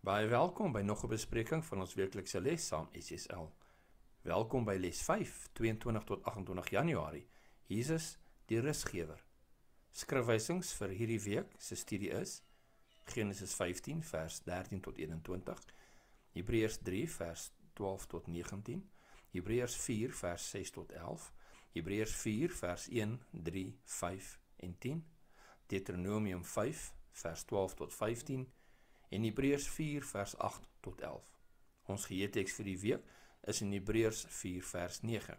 Baie welkom by nog 'n bespreking van ons weeklikse les saam SSL. Welkom by les 5, 22 tot 28 Januarie. Jesus, die rusgewer. Skrifwysings vir hierdie week se studie is Genesis 15 vers 13 tot 21, Hebreërs 3 vers 12 tot 19, Hebreërs 4 vers 6 tot 11, Hebreërs 4 vers 1, 3, 5 en 10, Deuteronomium 5 vers 12 tot 15 en Hebreërs 4 vers 8 tot 11. Ons geheeteks vir die week is in Hebreërs 4 vers 9.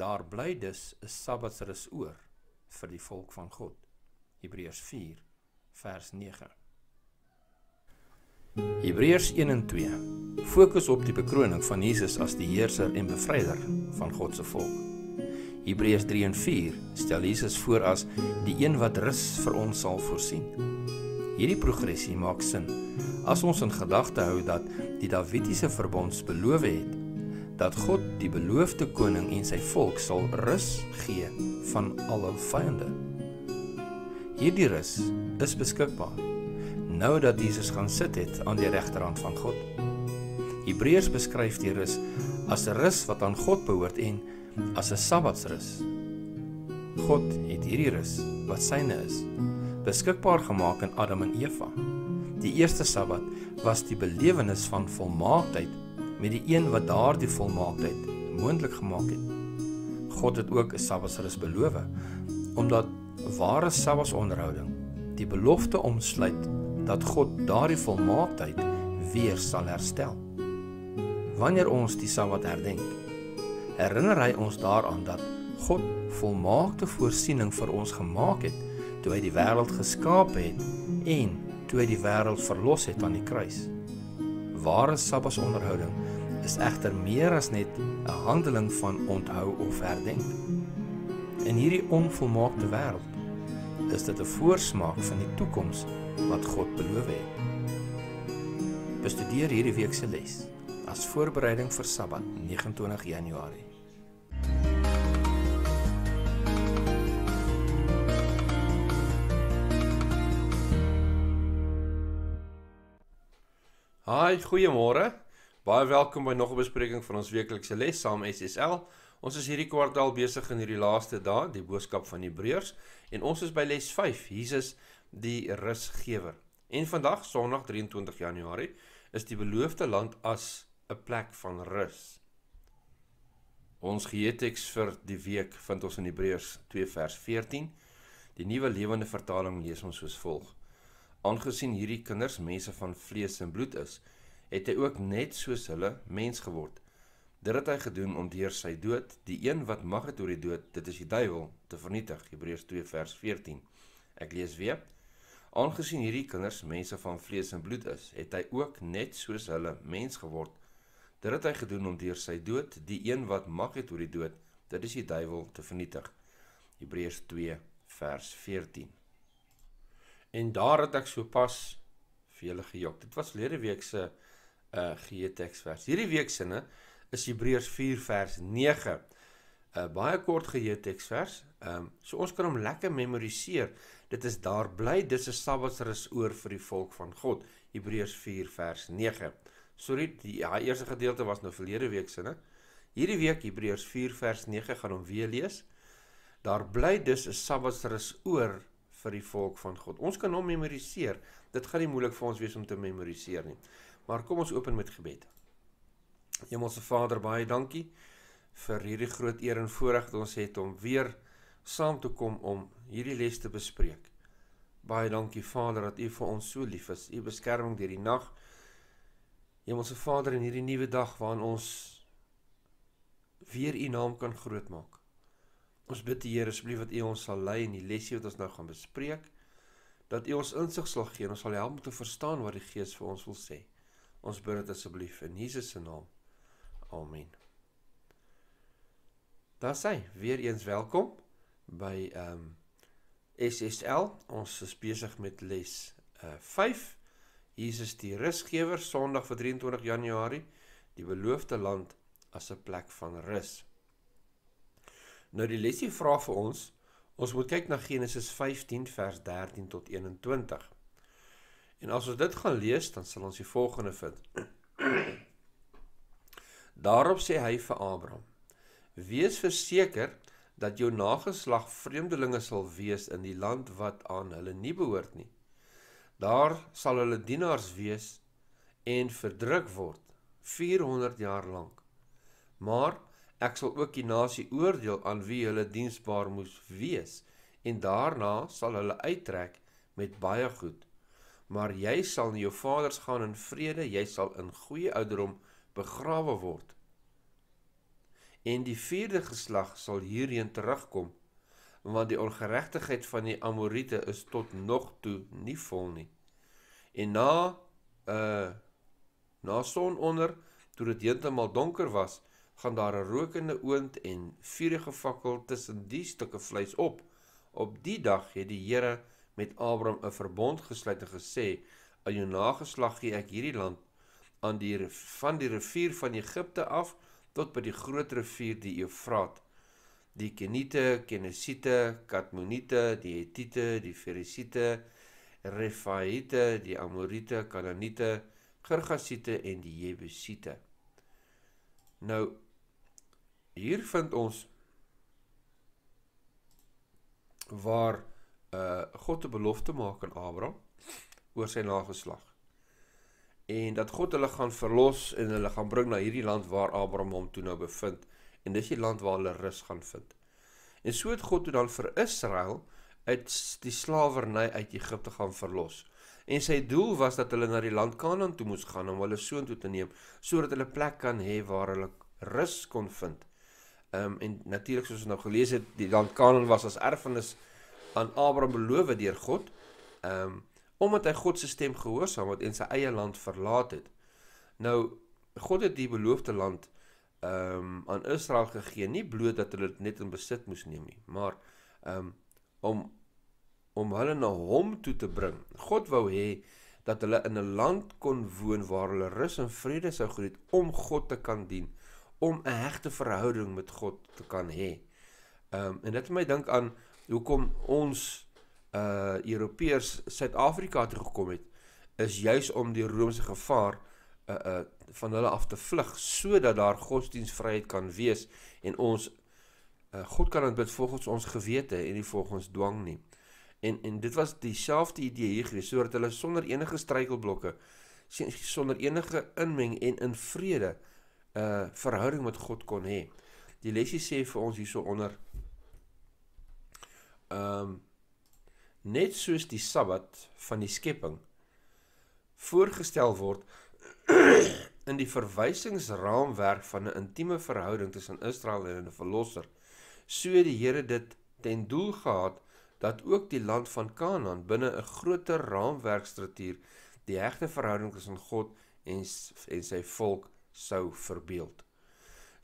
Daar bly dus 'n Sabbatrus oor vir die volk van God. Hebreërs 4 vers 9. Hebreërs 1 en 2 fokus op die bekroning van Jesus as die heerser en bevryder van God se volk. Hebreërs 3 en 4 stel Jesus voor as die een wat rus vir ons sal voorsien. Hierdie progressie maak sin as ons in gedagte hou dat die Davidiese verbonds beloof het dat God die beloofde koning en sy volk sal rus gee van al hul vyande. Hierdie rus is beskikbaar nou dat Jesus gaan sit het aan die regterhand van God. Hebreërs beskryf die rus as 'n rus wat aan God behoort en as 'n Sabbatsrus. God het hierdie rus wat syne is beskikbaar gemaak aan Adam en Eva. Die eerste Sabbat was die belewenis van volmaaktheid met die een wat daardie volmaaktheid moontlik gemaak het. God het ook 'n Sabbatrus beloof omdat ware Sabbatsonderhouding die belofte omsluit dat God daardie volmaaktheid weer sal herstel. Wanneer ons die Sabbat herdenk, herinner hy ons daaraan dat God volmaakte voorsiening vir ons gemaak het toe hy die wêreld geskaap het en toe hy die wêreld verlos het aan die kruis. Ware sabbatsonderhouding is egter meer as net 'n handeling van onthou of herdenk. In hierdie onvolmaakte wêreld is dit 'n voorsmaak van die toekoms wat God beloof het. Bestudeer hierdie week se les as voorbereiding vir Sabbat 29 Januarie. Haai, goeiemôre. Baie welkom by nog 'n bespreking van ons weeklikse les saam SSL. Ons is hierdie kwartaal besig in hierdie laaste dae die boodskap van Hebreërs en ons is by les 5, Jesus die rusgewer. En vandag, Sondag 23 Januarie, is die beloofde land as 'n plek van rus. Ons geheeteks vir die week vind ons in Hebreërs 2 vers 14. Die nuwe lewende vertaling lees ons soos volg: Aangesien hierdie kinders mense van vlees en bloed is, het hy ook net soos hulle mens geword. Dit het hy gedoen om deur sy dood, die een wat mag het oor die dood, dit is die duiwel, te vernietig. Hebreërs 2 vers 14. Ek lees weer. Aangesien hierdie kinders mense van vlees en bloed is, het hy ook net soos hulle mens geword. Dit het hy gedoen om deur sy dood, die een wat mag het oor die dood, dit is die duiwel, te vernietig. Hebreërs 2 vers 14. En daar het ek sopas vir julle gejok. Dit was verlede week se uh eh, geheteks vers. Hierdie week sinne is Hebreërs 4 vers 9. 'n uh, Baie kort geheteks vers. Ehm um, so ons kan hom lekker memoriseer. Dit is daar bly dis 'n Sabbatsrus oor vir die volk van God. Hebreërs 4 vers 9. Sorry, die ja, eerste gedeelte was nou verlede week sinne. Hierdie week Hebreërs 4 vers 9 gaan hom weer lees. Daar bly dus 'n Sabbatsrus oor vir die volk van God. Ons kan hom memoriseer. Dit gaan nie moeilik vir ons wees om te memoriseer nie. Maar kom ons open met gebed. Hemelse Vader, baie dankie vir hierdie groot eer en voorreg wat ons het om weer saam te kom om hierdie les te bespreek. Baie dankie Vader dat U vir ons so lief is. U beskerming deur die nag. Hemelse Vader, in hierdie nuwe dag waarin ons weer U naam kan grootmaak. Ons bid die Here asseblief dat U ons sal lei in die lesse wat ons nou gaan bespreek, dat U ons insig sal gee en ons sal help om te verstaan wat die Gees vir ons wil sê. Ons bid dit asseblief in Jesus se naam. Amen. Daar sê weer eens welkom by ehm um, SSL. Ons is besig met les uh eh, 5 Jesus die rusgewer Sondag vir 23 Januarie, die beloofde land as 'n plek van rus. Nou die lesie vra vir ons, ons moet kyk na Genesis 15 vers 13 tot 21. En as ons dit gaan lees, dan sal ons die volgende vind. Daarop sê hy vir Abraham: Wees verseker dat jou nageslag vreemdelinge sal wees in die land wat aan hulle nie behoort nie. Daar sal hulle dienaars wees en verdruk word 400 jaar lank. Maar Ek sal ook die nasie oordeel aan wie hulle diensbaar moes wees en daarna sal hulle uittrek met baie goed. Maar jy sal na jou vaders gaan in vrede, jy sal in goeie ouderdom begrawe word. En die vierde geslag sal hierheen terugkom, want die ongeregtigheid van die Amorite is tot nog toe nie vol nie. En na uh na sononder, toe dit heeltemal donker was, gaan daar 'n rokende oond en vuurige fakkel tussen die stukke vleis op. Op die dag het die Here met Abraham 'n verbond gesluit en gesê: "Aan jou nageslag gee ek hierdie land aan die van die rivier van Egipte af tot by die groot rivier die Eufraat." die Kenite, Kenesite, Kadmonite, die Hetite, die Ferisite, Rephaite, die Amorite, Kanaanite, Girgasite en die Jebusite. Nou hier vind ons waar uh God 'n belofte maak aan Abraham oor sy nageslag. En dat God hulle gaan verlos en hulle gaan bring na hierdie land waar Abraham hom toe nou bevind en dis die land waar hulle rus gaan vind. En so het God toe dan vir Israel uit die slawerny uit Egipte gaan verlos. En sy doel was dat hulle na die land Kanaan toe moes gaan om hulle seun toe te neem sodat hulle plek kan hê waar hulle rus kon vind Ehm um, en natuurlik soos ons nou gelees het, die land Kanaan was as erfenis aan Abraham beloof deur God. Ehm um, omdat hy God se stem gehoorsaam het en sy eie land verlaat het. Nou God het die beloofde land ehm um, aan Israel gegee, nie bloot dat hulle dit net in besit moes neem nie, maar ehm um, om om hulle na hom toe te bring. God wou hê dat hulle in 'n land kon woon waar hulle rus en vrede sou geniet om God te kan dien om 'n hegte verhouding met God te kan hê. Ehm um, en dit het my dink aan hoekom ons uh Europeërs Suid-Afrika toe gekom het is juis om die Romeinse gevaar uh uh van hulle af te vlug sodat daar godsdienstvryheid kan wees en ons uh, God kan aanbid volgens ons gewete en nie volgens dwang nie. En en dit was dieselfde idee hier gereed sodat hulle sonder enige struikelblokke sonder enige inmeng en in vrede 'n uh, verhouding met God kon hê. Die lesie sê vir ons hierso onder. Ehm um, net soos die Sabbat van die skepping voorgestel word in die verwysingsraamwerk van 'n intieme verhouding tussen Israel en 'n verlosser, so het die Here dit ten doel gehad dat ook die land van Kanaan binne 'n groter raamwerkstruktuur die hegte verhouding tussen God en en sy volk sou verbeeld.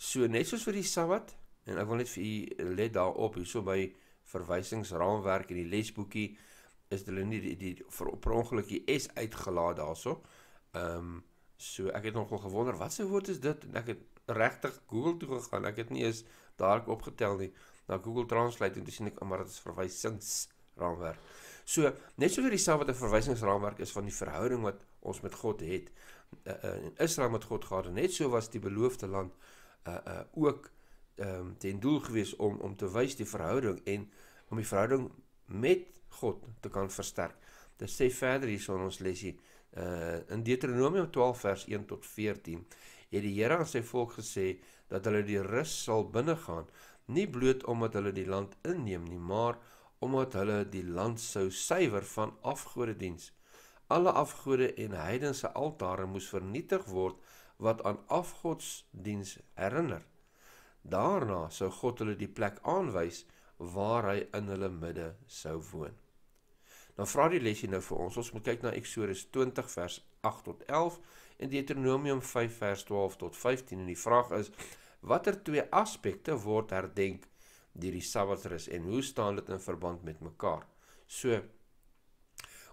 So net soos vir die Sabbat en ek wil net vir u let daarop hierso by verwysingsraamwerk in die lesboekie is hulle nie die, die vir oorspronklik die S uitgelaat daarso. Ehm um, so ek het nogal gewonder wat se woord is dit en ek het regtig Google toe gegaan. Ek het nie eens daarop opgetel nie na Google Translate en toe sien ek oh, maar dit is verwysingsraamwerk. So net soos vir die Sabbat 'n verwysingsraamwerk is van die verhouding wat ons met God het uh, in Israel met God gehad en net so was die beloofde land uh uh ook ehm um, ten doel gewees om om te wys die verhouding en om die verhouding met God te kan versterk. Dit sê verder hierson in ons lesie uh in Deuteronomium 12 vers 1 tot 14 het die Here aan sy volk gesê dat hulle die rus sal binnegaan nie bloot omdat hulle die land inneem nie maar omdat hulle die land sou suiwer van afgodediens. Alle afgode en heidense altare moes vernietig word wat aan afgodsdiens herinner. Daarna sou God hulle die plek aanwys waar hy in hulle midde sou woon. Dan nou vra die lesie nou vir ons, ons moet kyk na Eksodus 20 vers 8 tot 11 en Deuteronomium 5 vers 12 tot 15 en die vraag is watter twee aspekte word herdenk deur die Sabbatrus en hoe staan dit in verband met mekaar? So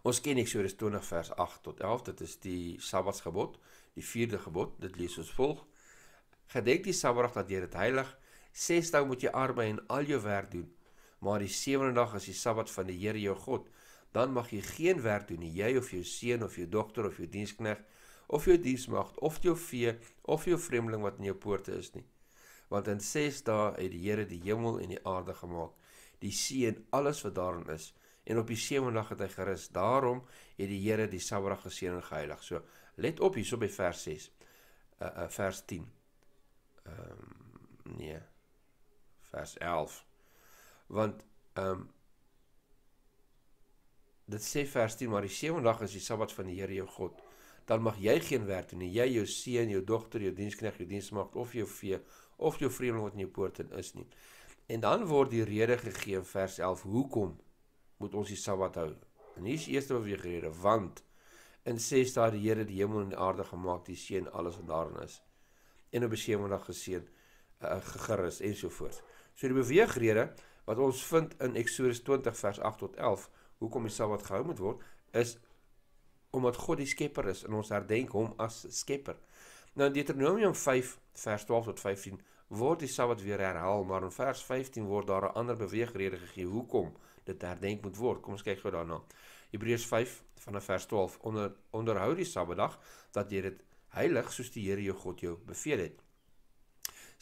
Ons ken Eksodus 20 vers 8 tot 11. Dit is die Sabbatsgebod, die 4de gebod. Dit lees ons volg: Gedenk die Sabbat dat dit heilig is. 6 dae moet jy arbei en al jou werk doen, maar die 7de dag is die Sabbat van die Here jou God. Dan mag jy geen werk doen nie, jy of jou seun of jou dogter of jou dienskneg of jou diensmaagd of jou vee of jou vreemdeling wat in jou poorte is nie. Want in 6 dae het die Here die hemel en die aarde gemaak, die see en alles wat daarin is en op die sewende dag het hy gerus. Daarom het die Here die Sabbat geseën en geheilig. So let op hierso by vers 6. Uh, uh vers 10. Ehm um, nee. Vers 11. Want ehm um, dit sê vers 10 maar die sewende dag is die Sabbat van die Here jou God. Dan mag jy geen werk doen nie. Jy jou seun, jou dogter, jou dienskneg, jou diensmaagd of jou vee of jou vreemdeling wat in jou poorte is nie. En dan word die rede gegee in vers 11 hoekom moet ons die Sabbat hou. En hier is die eerste beweegrede, want in 6 dae die Here die hemel en die aarde gemaak, die see en alles wat daarin is. En op 7de geseën uh, eh, gerus en so voort. So die beweegrede wat ons vind in Eksodus 20 vers 8 tot 11, hoekom die Sabbat gehou moet word, is omdat God die skepper is en ons herdenk hom as skepper. Nou in Deuteronomium 5 vers 12 tot 15 word die Sabbat weer herhaal, maar in vers 15 word daar 'n ander beweegrede gegee hoekom dit herdenk moet word. Kom ons kyk gou daarna. Hebreërs 5 vanaf vers 12 onder onderhou die Sabbatdag dat jy dit heilig soos die Here jou God jou beveel het.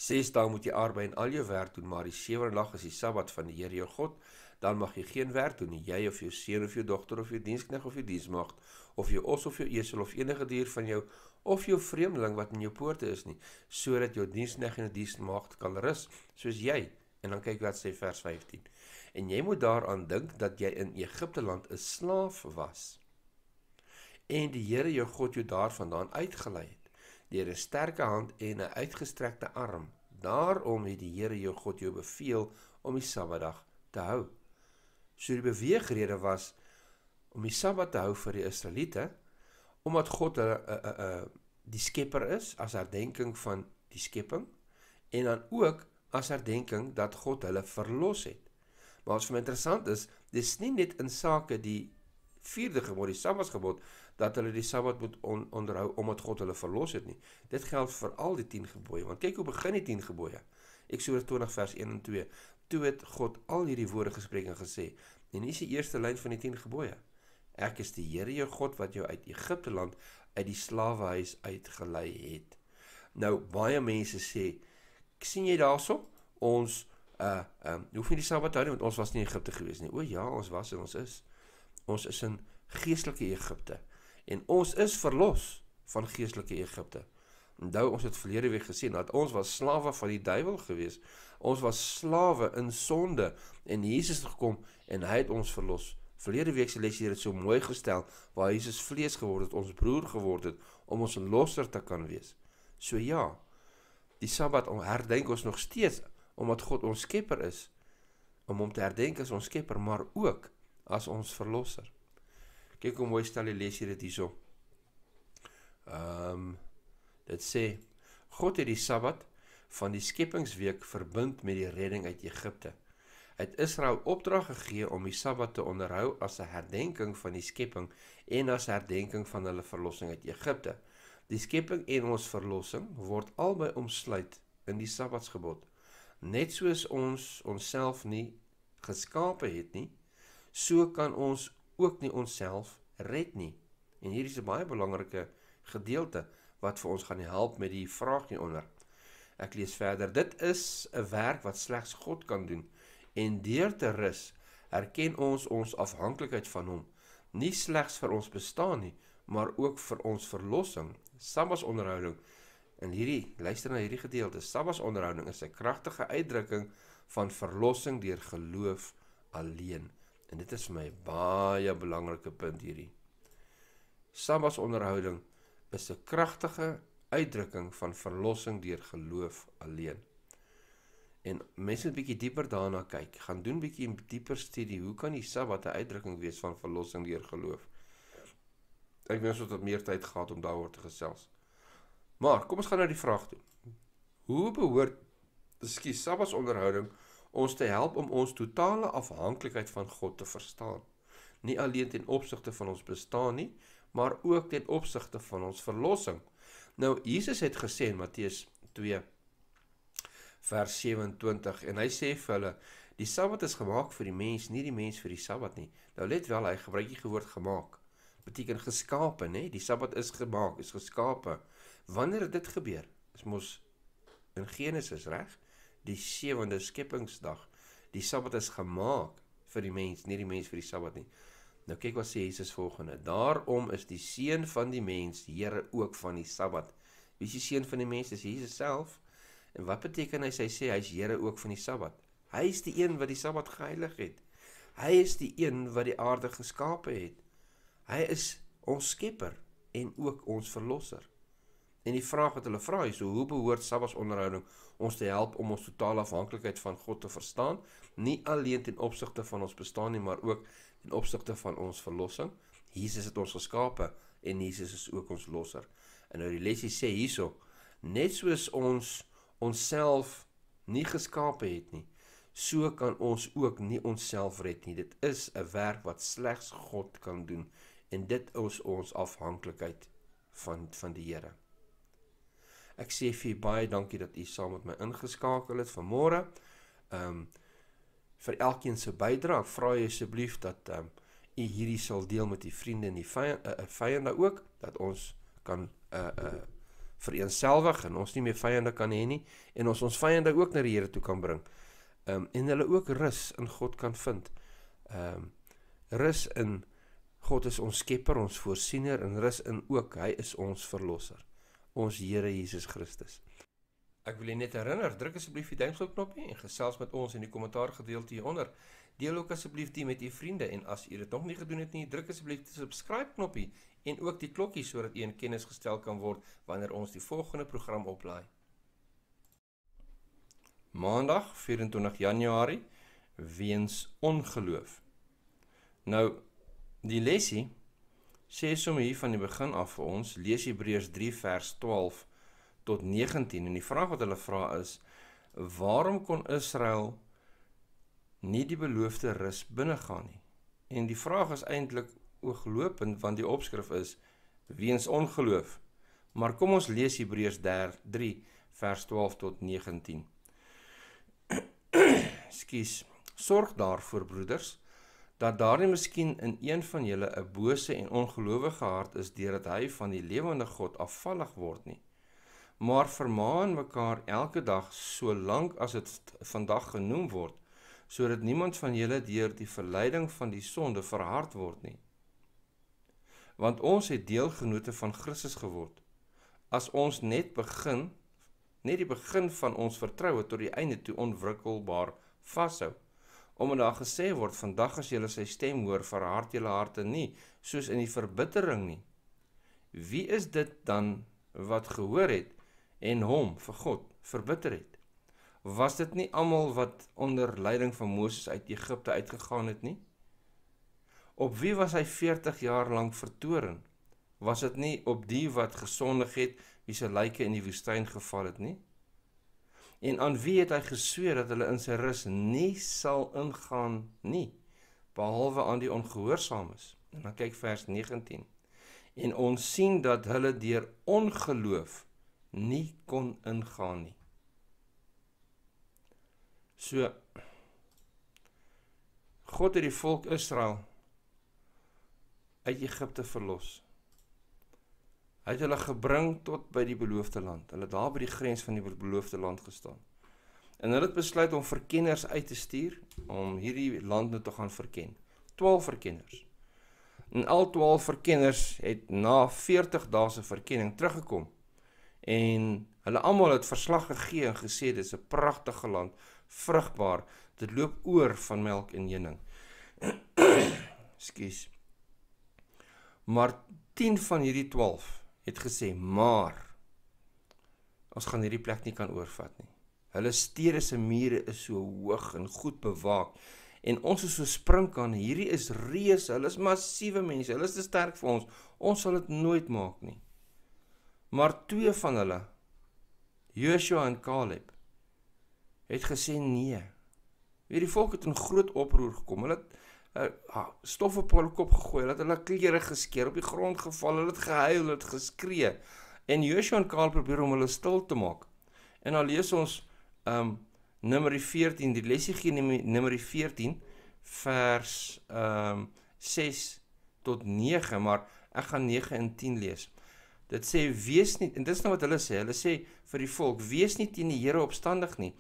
Ses dae moet jy arbei en al jou werk doen, maar die sewende dag is die Sabbat van die Here jou God. Dan mag jy geen werk doen nie, jy of jou seun of jou dogter of jou dienskneg of jou diensmaagd of jou os of jou esel of enige dier van jou of jou vreemdeling wat in jou poorte is nie, sodat jou dienskneg en jou diensmaagd kan rus soos jy. En dan kyk wat sê vers 15 en jy moet daaraan dink dat jy in Egipte land 'n slaaf was en die Here jou God jou daarvandaan uitgelei het deur 'n sterke hand en 'n uitgestrekte arm daarom het die Here jou God jou beveel om die Sabbatdag te hou so die beweegrede was om die Sabbat te hou vir die Israeliete omdat God hulle uh, uh, uh, die skepper is as herdenking van die skepping en dan ook as herdenking dat God hulle verlos het Maar wat vir my interessant is, dis nie net in sake die vierde gebod, die Sabbat gebod, dat hulle die Sabbat moet on, onderhou omdat God hulle verlos het nie. Dit geld vir al die 10 gebooie, want kyk hoe begin die 10 gebooie. Eksodus 20 vers 1 en 2. Toe het God al hierdie woorde gespreek en gesê. En dis die eerste lyn van die 10 gebooie. Ek is die Here jou God wat jou uit Egipte land uit die slawehuis uitgelei het. Nou baie mense sê, sien jy daaroop? Ons uh ehm um, jy hoef nie die Sabbat te hou nie want ons was nie in Egipte gewees nie. O ja, ons was en ons is. Ons is in geestelike Egipte en ons is verlos van geestelike Egipte. Onthou ons het verlede week gesien dat ons was slawe van die duiwel gewees. Ons was slawe in sonde en Jesus het gekom en hy het ons verlos. Verlede week se lesie het so mooi gestel waar Jesus vlees geword het, ons broer geword het om ons verlosser te kan wees. So ja, die Sabbat herdenk ons nog steeds omdat God ons skepper is om hom te herdenk as ons skepper maar ook as ons verlosser. Kyk hoe mooi stel die les hier dit hierso. Ehm um, dit sê God het die Sabbat van die skepingsweek verbind met die redding uit Egipte. Hy het Israel opdrag gegee om die Sabbat te onderhou as 'n herdenking van die skepping en as herdenking van hulle verlossing uit Egipte. Die skepping en ons verlossing word albei oomsluit in die Sabbatsgebod net soos ons onsself nie geskape het nie, so kan ons ook nie onsself red nie. En hier is 'n baie belangrike gedeelte wat vir ons gaan help met die vraag hieronder. Ek lees verder: Dit is 'n werk wat slegs God kan doen. En deur te rus, erken ons ons afhanklikheid van hom, nie slegs vir ons bestaan nie, maar ook vir ons verlossing. Sambas onderhouding 1:9 In hierdie, luister na hierdie gedeelte. Sabbas onderhouding is 'n kragtige uitdrukking van verlossing deur geloof alleen. En dit is my baie belangrike punt hierdie. Sabbas onderhouding is 'n kragtige uitdrukking van verlossing deur geloof alleen. En mense moet 'n bietjie dieper daarna kyk. Gaan doen bietjie dieper studie. Hoe kan die Sabbat 'n uitdrukking wees van verlossing deur geloof? Ek wens ons het meer tyd gehad om daaroor te gesels. Maar kom ons gaan nou die vraag toe. Hoe behoort skie Sabbatsonderhouding ons te help om ons totale afhanklikheid van God te verstaan? Nie alleen ten opsigte van ons bestaan nie, maar ook ten opsigte van ons verlossing. Nou Jesus het gesê in Matteus 2 vers 27 en hy sê vir hulle die Sabbat is gemaak vir die mens, nie die mens vir die Sabbat nie. Nou let wel, hy gebruik die woord gemaak. Beteken geskape, nê? Die Sabbat is gemaak, is geskape. Wanneer dit gebeur, is mos in Genesis reg, die sewende skepingsdag, die Sabbat is gemaak vir die mens, nie die mens vir die Sabbat nie. Nou kyk wat sê Jesus volgende. Daarom is die seun van die mens Here ook van die Sabbat. Wie is die seun van die mens? Dis Jesus self. En wat beteken hy sy sê hy's Here ook van die Sabbat? Hy is die een wat die Sabbat geheilig het. Hy is die een wat die aarde geskape het. Hy is ons skepper en ook ons verlosser. En die vraag wat hulle vra is: "Hoe behoort Sabbatsonderhouding ons te help om ons totale afhanklikheid van God te verstaan, nie alleen ten opsigte van ons bestaan nie, maar ook ten opsigte van ons verlossing? Jesus het ons geskape en Jesus is ook ons losser." En nou die lesie sê hierso: Net soos ons onsself nie geskape het nie, so kan ons ook nie onsself red nie. Dit is 'n werk wat slegs God kan doen en dit is ons afhanklikheid van van die Here. Ek sê vir julle baie dankie dat u saam met my ingeskakel het vanmôre. Ehm um, vir elkeen se bydrae, ek vra julle asseblief dat ehm um, u hierdie sal deel met u vriende en die eh, eh, vyande ook dat ons kan 'n uh, eh, 'n uh, vereenselwig en ons nie meer vyande kan hê nie en ons ons vyande ook na die Here toe kan bring. Ehm um, en hulle ook rus in God kan vind. Ehm um, rus in God is ons skepper, ons voorsiener en rus in ook hy is ons verlosser ons Here Jesus Christus. Ek wil net herinner, druk asseblief die duimpjie knoppie en gesels met ons in die kommentaar gedeelte hieronder. Deel ook asseblief dit met u vriende en as u dit nog nie gedoen het nie, druk asseblief die subscribe knoppie en ook die klokkie sodat u in kennis gestel kan word wanneer ons die volgende program oplaai. Maandag 24 Januarie weens ongeloof. Nou die lesie sê sommer hier van die begin af vir ons. Lees Hebreërs 3 vers 12 tot 19 en die vraag wat hulle vra is: Waarom kon Israel nie die beloofde rus binnegaan nie? En die vraag is eintlik ooglopend want die opskrif is weens ongeloof. Maar kom ons lees Hebreërs 3 vers 12 tot 19. Skus. Sorg daarvoor broeders dat daar nie miskien in een van julle 'n bose en ongelowige hart is deurdat hy van die lewende God afvallig word nie. Maar vermaan mekaar elke dag solank as dit vandag genoem word, sodat niemand van julle deur die verleiding van die sonde verhard word nie. Want ons het deelgenote van Christus geword. As ons net begin, net die begin van ons vertroue tot die einde toe onwrikkelbaar vashou, omdat daar gesê word vandag as jy sy stem hoor verhard jy jou harte nie soos in die verbittering nie wie is dit dan wat gehoor het en hom vir God verbitter het was dit nie almal wat onder leiding van Moses uit Egipte uitgegaan het nie op wie was hy 40 jaar lank vertoring was dit nie op die wat gesondig het wie se lyke in die woestyn geval het nie en aan wie het hy gesweer dat hulle in sy rus nie sal ingaan nie behalwe aan die ongehoorsaames. En dan kyk vers 19. En ons sien dat hulle deur ongeloof nie kon ingaan nie. So God het die volk Israel uit Egipte verlos. Hy het hulle gebring tot by die beloofde land. Hulle het daar by die grens van die beloofde land gestaan. En hulle het besluit om verkenners uit te stuur om hierdie land net nou te gaan verken. 12 verkenners. En al 12 verkenners het na 40 dae se verkenning teruggekom en hulle almal het verslag gegee en gesê dis 'n pragtige land, vrugbaar, dit loop oor van melk en honing. Ekskuus. Maar 10 van hierdie 12 het gesê maar ons gaan hierdie plek nie kan oorvat nie. Hulle stede se mure is so hoog en goed bewaak en ons is so sprinkaan hierdie is reus, hulle is massiewe mense, hulle is te sterk vir ons. Ons sal dit nooit maak nie. Maar twee van hulle Joshua en Caleb het gesê nee. Hierdie volk het in groot oproer gekom. Hulle het uh, stof op hulle kop gegooi, hulle het hulle klere geskeur, op die grond geval, hulle het gehuil, hulle het geskree. En Joshua en Kaal probeer om hulle stil te maak. En dan lees ons um ehm, Numeri 14, die lesie gee Numeri 14 vers um ehm, 6 tot 9, maar ek gaan 9 en 10 lees. Dit sê wees nie en dit is nou wat hulle sê, hulle sê vir die volk wees nie teen die Here opstandig nie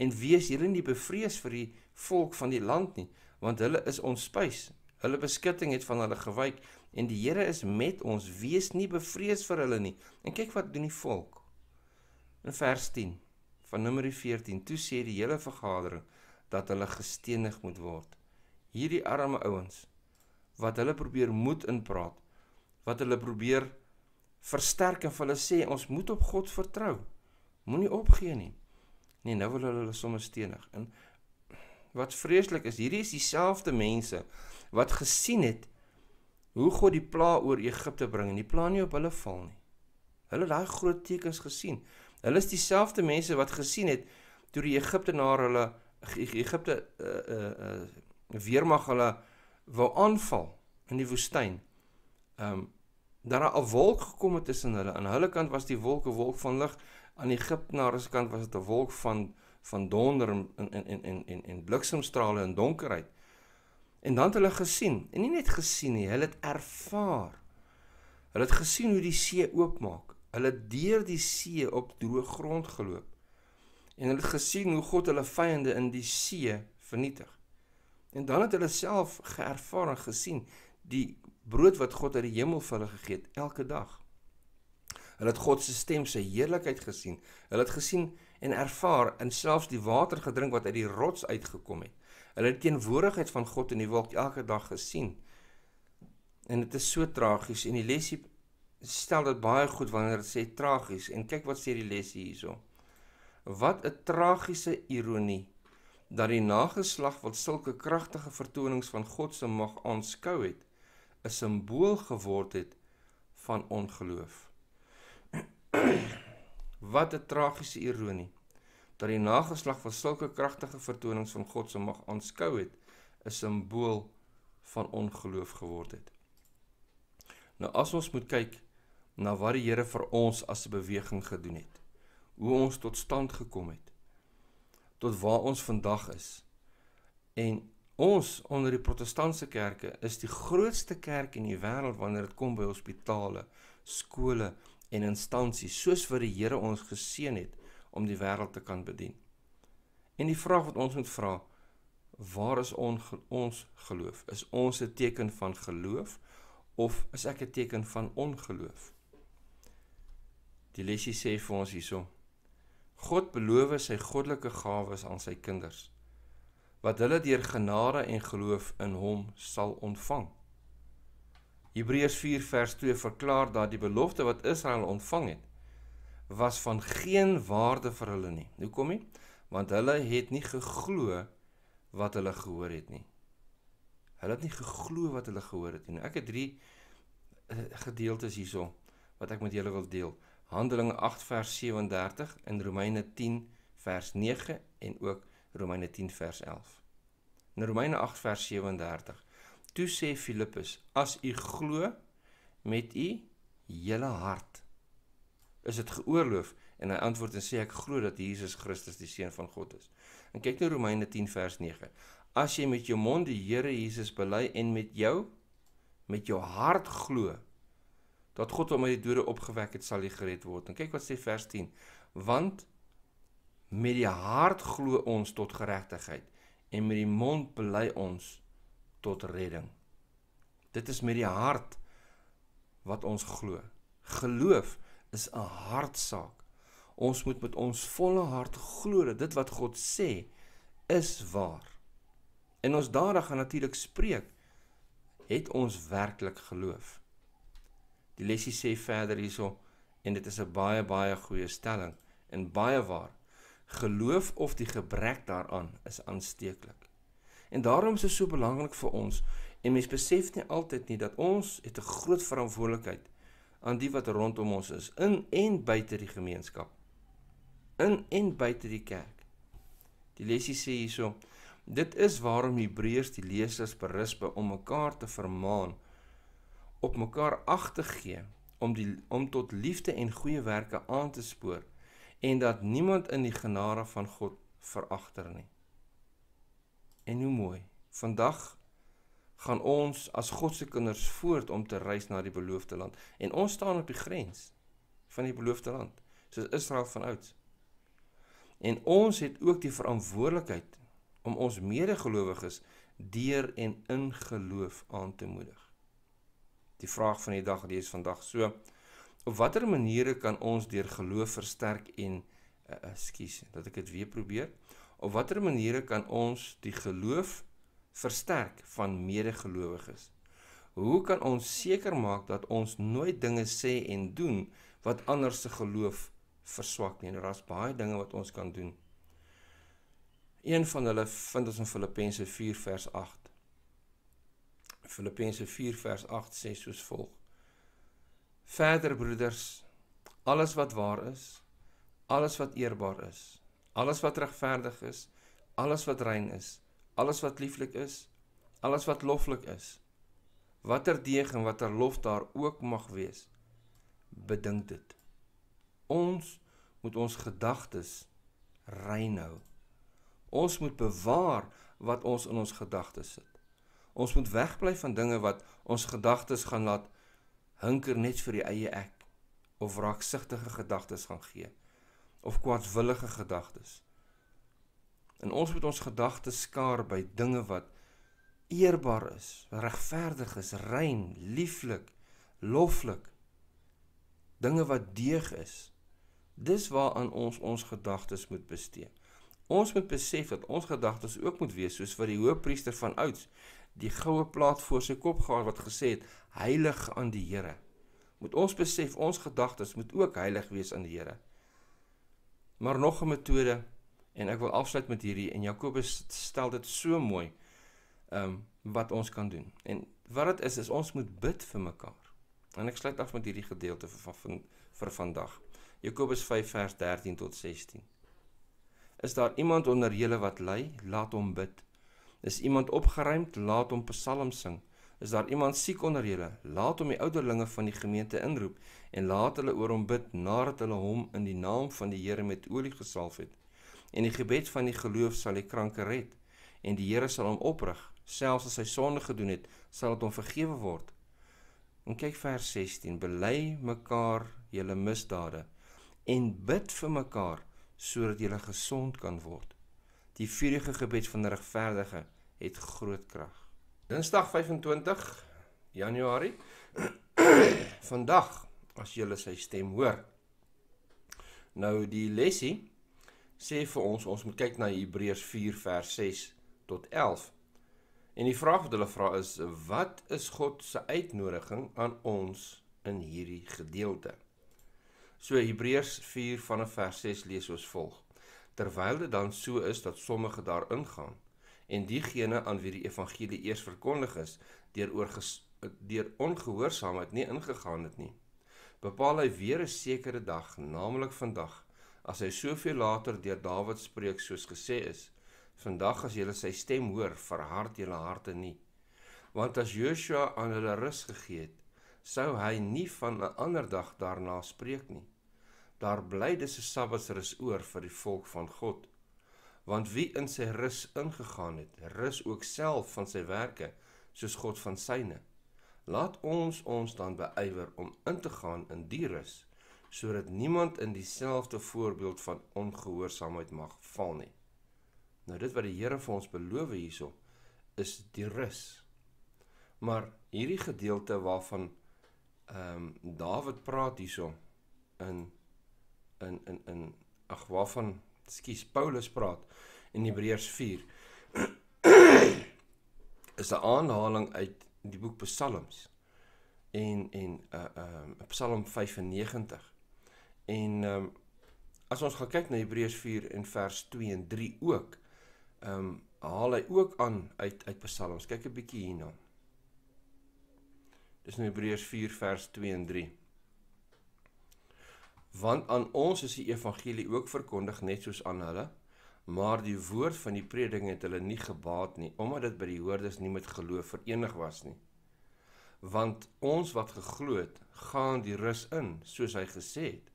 en wees julle nie bevrees vir die volk van die land nie want hulle is ons spys. Hulle beskutting het van hulle gewyk en die Here is met ons. Wees nie bevrees vir hulle nie. En kyk wat doen die volk. In vers 10 van Numeri 14, toe sê die hele vergadering dat hulle gestenig moet word. Hierdie arme ouens wat hulle probeer moed inpraat, wat hulle probeer versterk en vir hulle sê ons moet op God vertrou. Moenie opgee nie. Nee, nou wil hulle hulle sommer stenig. En wat vreeslik is. Hierdie is dieselfde mense wat gesien het hoe God die pla oor Egipte bring en die pla nie op hulle val nie. Hulle het daai groot tekens gesien. Hulle is dieselfde mense wat gesien het toe die Egiptenaar hulle Egipte uh uh, uh weermag hulle wou aanval in die woestyn. Um dat 'n wolk gekom het tussen hulle. Aan hulle kant was die wolk 'n wolk van lig, aan die Egiptenaar se kant was dit 'n wolk van van donder en en en en en, en bliksemstrale in donkerheid. En dan het hulle gesien, en nie net gesien nie, hulle het ervaar. Hulle het gesien hoe die see oopmaak. Hulle het deur die see op droë grond geloop. En hulle het gesien hoe God hulle vyande in die see vernietig. En dan het hulle self geervaar en gesien die brood wat God uit die hemel vir hulle gegee het elke dag. Hulle het God se stem, sy heerlikheid gesien. Hulle het gesien en ervaar en selfs die water gedrink wat uit die rots uitgekom het. Hulle het die teenwoordigheid van God in die wolk elke dag gesien. En dit is so tragies en die lesie stel dit baie goed wanneer dit sê tragies en kyk wat sê die lesie hierso. Wat 'n tragiese ironie dat die nageslag wat sulke kragtige vertonings van God se mag aanskou het, 'n simbool geword het van ongeloof. Wat 'n tragiese ironie dat die nageslag van sulke kragtige vertonings van God se mag aanskou het, 'n simbool van ongeloof geword het. Nou as ons moet kyk na wat die Here vir ons as 'n beweging gedoen het, hoe ons tot stand gekom het, tot waar ons vandag is. En ons onder die protestantse kerke is die grootste kerk in die wêreld wanneer dit kom by hospitale, skole, en instansies soos vir die Here ons geseën het om die wêreld te kan bedien. En die vraag wat ons moet vra, waar is on, ons geloof? Is ons 'n teken van geloof of is ek 'n teken van ongeloof? Die lesie sê vir ons hierso: God beloof sy goddelike gawes aan sy kinders wat hulle deur genade en geloof in hom sal ontvang. Hebreërs 4 vers 2 verklaar dat die belofte wat Israel ontvang het was van geen waarde vir hulle nie. Hoe kom dit? Want hulle het nie geglo wat hulle gehoor het nie. Hulle het nie geglo wat hulle gehoor het nie. Nou, ek het drie eh, gedeeltes hierso wat ek met julle wil deel. Handelinge 8 vers 37 en Romeine 10 vers 9 en ook Romeine 10 vers 11. In nou, Romeine 8 vers 37 Toe sê Filippus: "As u glo met u hele hart, is dit geoorloof." En hy antwoord en sê: "Ek glo dat Jesus Christus die seun van God is." En kyk nou Romeine 10 vers 9. As jy met jou mond die Here Jesus bely en met jou met jou hart glo dat God hom uit die dode opgewek het, sal jy gered word. En kyk wat sê vers 10. Want met die hart glo ons tot geregtigheid en met die mond bely ons tot redding. Dit is met die hart wat ons glo. Geloof is 'n hartsaak. Ons moet met ons volle hart glo dat dit wat God sê is waar. En ons dade gaan natuurlik spreek het ons werklik geloof. Die lesie sê verder hierso en dit is 'n baie baie goeie stelling en baie waar. Geloof of die gebrek daaraan is aansteeklik. En daarom is dit so belangrik vir ons en mense besef nie altyd nie dat ons het 'n groot verantwoordelikheid aan die wat rondom ons is, in en buite die gemeenskap. In en buite die kerk. Die lesie sê hierso: Dit is waarom Hebreërs die lesers berisp om mekaar te vermaan, op mekaar ag te gee om die om tot liefde en goeie werke aan te spoor en dat niemand in die genade van God veragter nie. En hoe mooi. Vandag gaan ons as God se kinders voort om te reis na die beloofde land en ons staan op die grens van die beloofde land, soos Israel van ouds. En ons het ook die verantwoordelikheid om ons medegelowiges deur en in geloof aan te moedig. Die vraag van die dag lees vandag so: Op watter maniere kan ons deur geloof versterk en uh, eh, ekskuus eh, dat ek dit weer probeer? Op watter maniere kan ons die geloof versterk van medegelowiges? Hoe kan ons seker maak dat ons nooit dinge sê en doen wat ander se geloof verswak nie? Nou, daar's baie dinge wat ons kan doen. Een van hulle vind ons in Filippense 4 vers 8. Filippense 4 vers 8 sê soos volg: Verder broeders, alles wat waar is, alles wat eerbaar is, alles wat regverdig is, alles wat rein is, alles wat lieflik is, alles wat loflik is. Watter deeg en watter lof daar ook mag wees, bedink dit. Ons moet ons gedagtes rein hou. Ons moet bewaar wat ons in ons gedagtes sit. Ons moet wegbly van dinge wat ons gedagtes gaan laat hinker net vir die eie ek of raaksigtige gedagtes gaan gee of kwaadwillige gedagtes. En ons moet ons gedagtes skaar by dinge wat eerbaar is, regverdig is, rein, lieflik, loflik. Dinge wat deeg is. Dis waaraan ons ons gedagtes moet bestee. Ons moet besef dat ons gedagtes ook moet wees soos wat die hoofpriester van ouds die goue plaat voor sy kop gehad wat gesê het heilig aan die Here. Moet ons besef ons gedagtes moet ook heilig wees aan die Here. Maar nog 'n metode en ek wil afsluit met hierdie en Jakobus stel dit so mooi. Ehm um, wat ons kan doen. En wat dit is is ons moet bid vir mekaar. En ek sluit af met hierdie gedeelte vir van, van vir vandag. Jakobus 5 vers 13 tot 16. Is daar iemand onder julle wat ly? Laat hom bid. Is iemand opgeruimd? Laat hom psalms sing. Is daar iemand siek onder julle? Laat hom die ouderlinge van die gemeente inroep en laat hulle oor hom bid nadat hulle hom in die naam van die Here met olie gesalf het. En die gebed van die geloof sal die kranke red en die Here sal hom oprig. Selfs as hy sonde gedoen het, sal dit hom vergewe word. En kyk vers 16: Bely mekaar julle misdade en bid vir mekaar sodat julle gesond kan word. Die vierde gebed van die regverdige het groot krag. Dinsdag 25 Januarie. Vandag as jy sy stem hoor. Nou die lesie sê vir ons ons moet kyk na Hebreërs 4 vers 6 tot 11. En die vraag wat hulle vra is wat is God se uitnodiging aan ons in hierdie gedeelte? So Hebreërs 4 vanaf vers 6 lees ons volg. Terwyl dit dan so is dat sommige daar ingaan, en diegene aan wie die evangelie eers verkondig is deur oor deur ongehoorsaamheid nie ingegaan het nie bepaal hy weer 'n sekere dag naamlik vandag as hy soveel later deur Dawid spreek soos gesê is vandag as julle sy stem hoor verhard julle harte nie want as Joshua aan hulle rus gegee het sou hy nie van 'n ander dag daarna spreek nie daar bly dus 'n sabbatsrus oor vir die volk van God want wie in sy rus ingegaan het, rus ook self van sy werke, soos God van syne. Laat ons ons dan beywer om in te gaan in die rus, sodat niemand in dieselfde voorbeeld van ongehoorsaamheid mag val nie. Nou dit wat die Here vir ons beloof hierso is die rus. Maar hierdie gedeelte waarvan ehm um, Dawid praat hierso in in in in ag waarvan skus Paulus praat in ja. Hebreërs 4 is 'n aanhaling uit die boek Psalms en en eh, ehm uh, um, Psalm 95. En ehm um, as ons gaan kyk na Hebreërs 4 en vers 2 en 3 ook, ehm um, haal hy ook aan uit uit Psalms. Kyk 'n bietjie hierna. Dis nou Hebreërs 4 vers 2 en 3 want aan ons is die evangelie ook verkondig net soos aan hulle maar die woord van die prediking het hulle nie gebaat nie omdat dit by die hoorders nie met geloof verenig was nie want ons wat geglo het gaan die rus in soos hy gesê het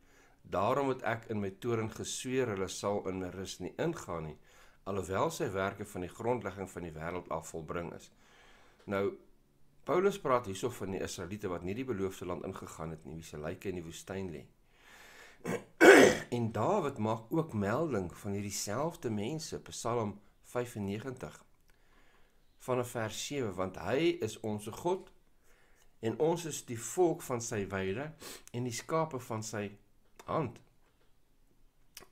daarom het ek in my toren gesweer hulle sal in my rus nie ingaan nie alhoewel sy werke van die grondlegging van die wêreld af volbring is nou Paulus praat hierso van die Israeliete wat nie die beloofde land ingegaan het nie wie se lyke in die woestyn lê en Dawid maak ook melding van hierdie selfde mense Psalm 95 vanaf vers 7 want hy is ons God en ons is die volk van sy weide en die skape van sy hand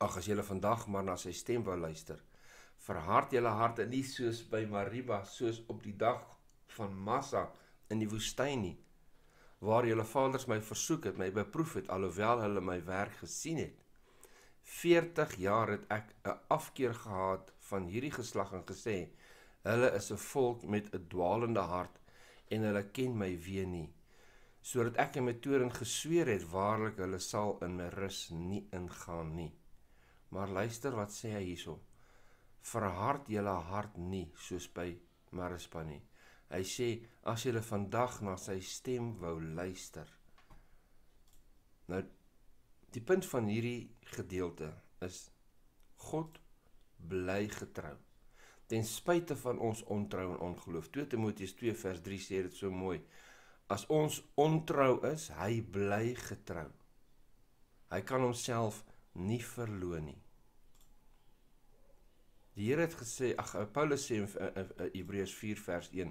ag as julle vandag maar na sy stem wou luister verhard julle harte nie soos by Mariba soos op die dag van Massa in die woestyn nie waar julle vaders my versoek het, my beproef het alhoewel hulle my werk gesien het. 40 jaar het ek 'n afkeer gehad van hierdie geslag en gesê hulle is 'n volk met 'n dwaalende hart en hulle ken my weer nie. Sodat ek in my toren gesweer het waarlik hulle sal in my rus nie ingaan nie. Maar luister wat sê hy hierso. Verhard julle hart nie soos by Marispa nie. Hy sê as jy vandag na sy stem wou luister. Nou die punt van hierdie gedeelte is God bly getrou ten spyte van ons ontrou en ongeloof. 2 Timoteus 2 vers 3 sê dit so mooi. As ons ontrou is, hy bly getrou. Hy kan homself nie verloon nie. Die Here het gesê, ag eh, Paulus sê in eh, eh, Hebreërs 4 vers 1,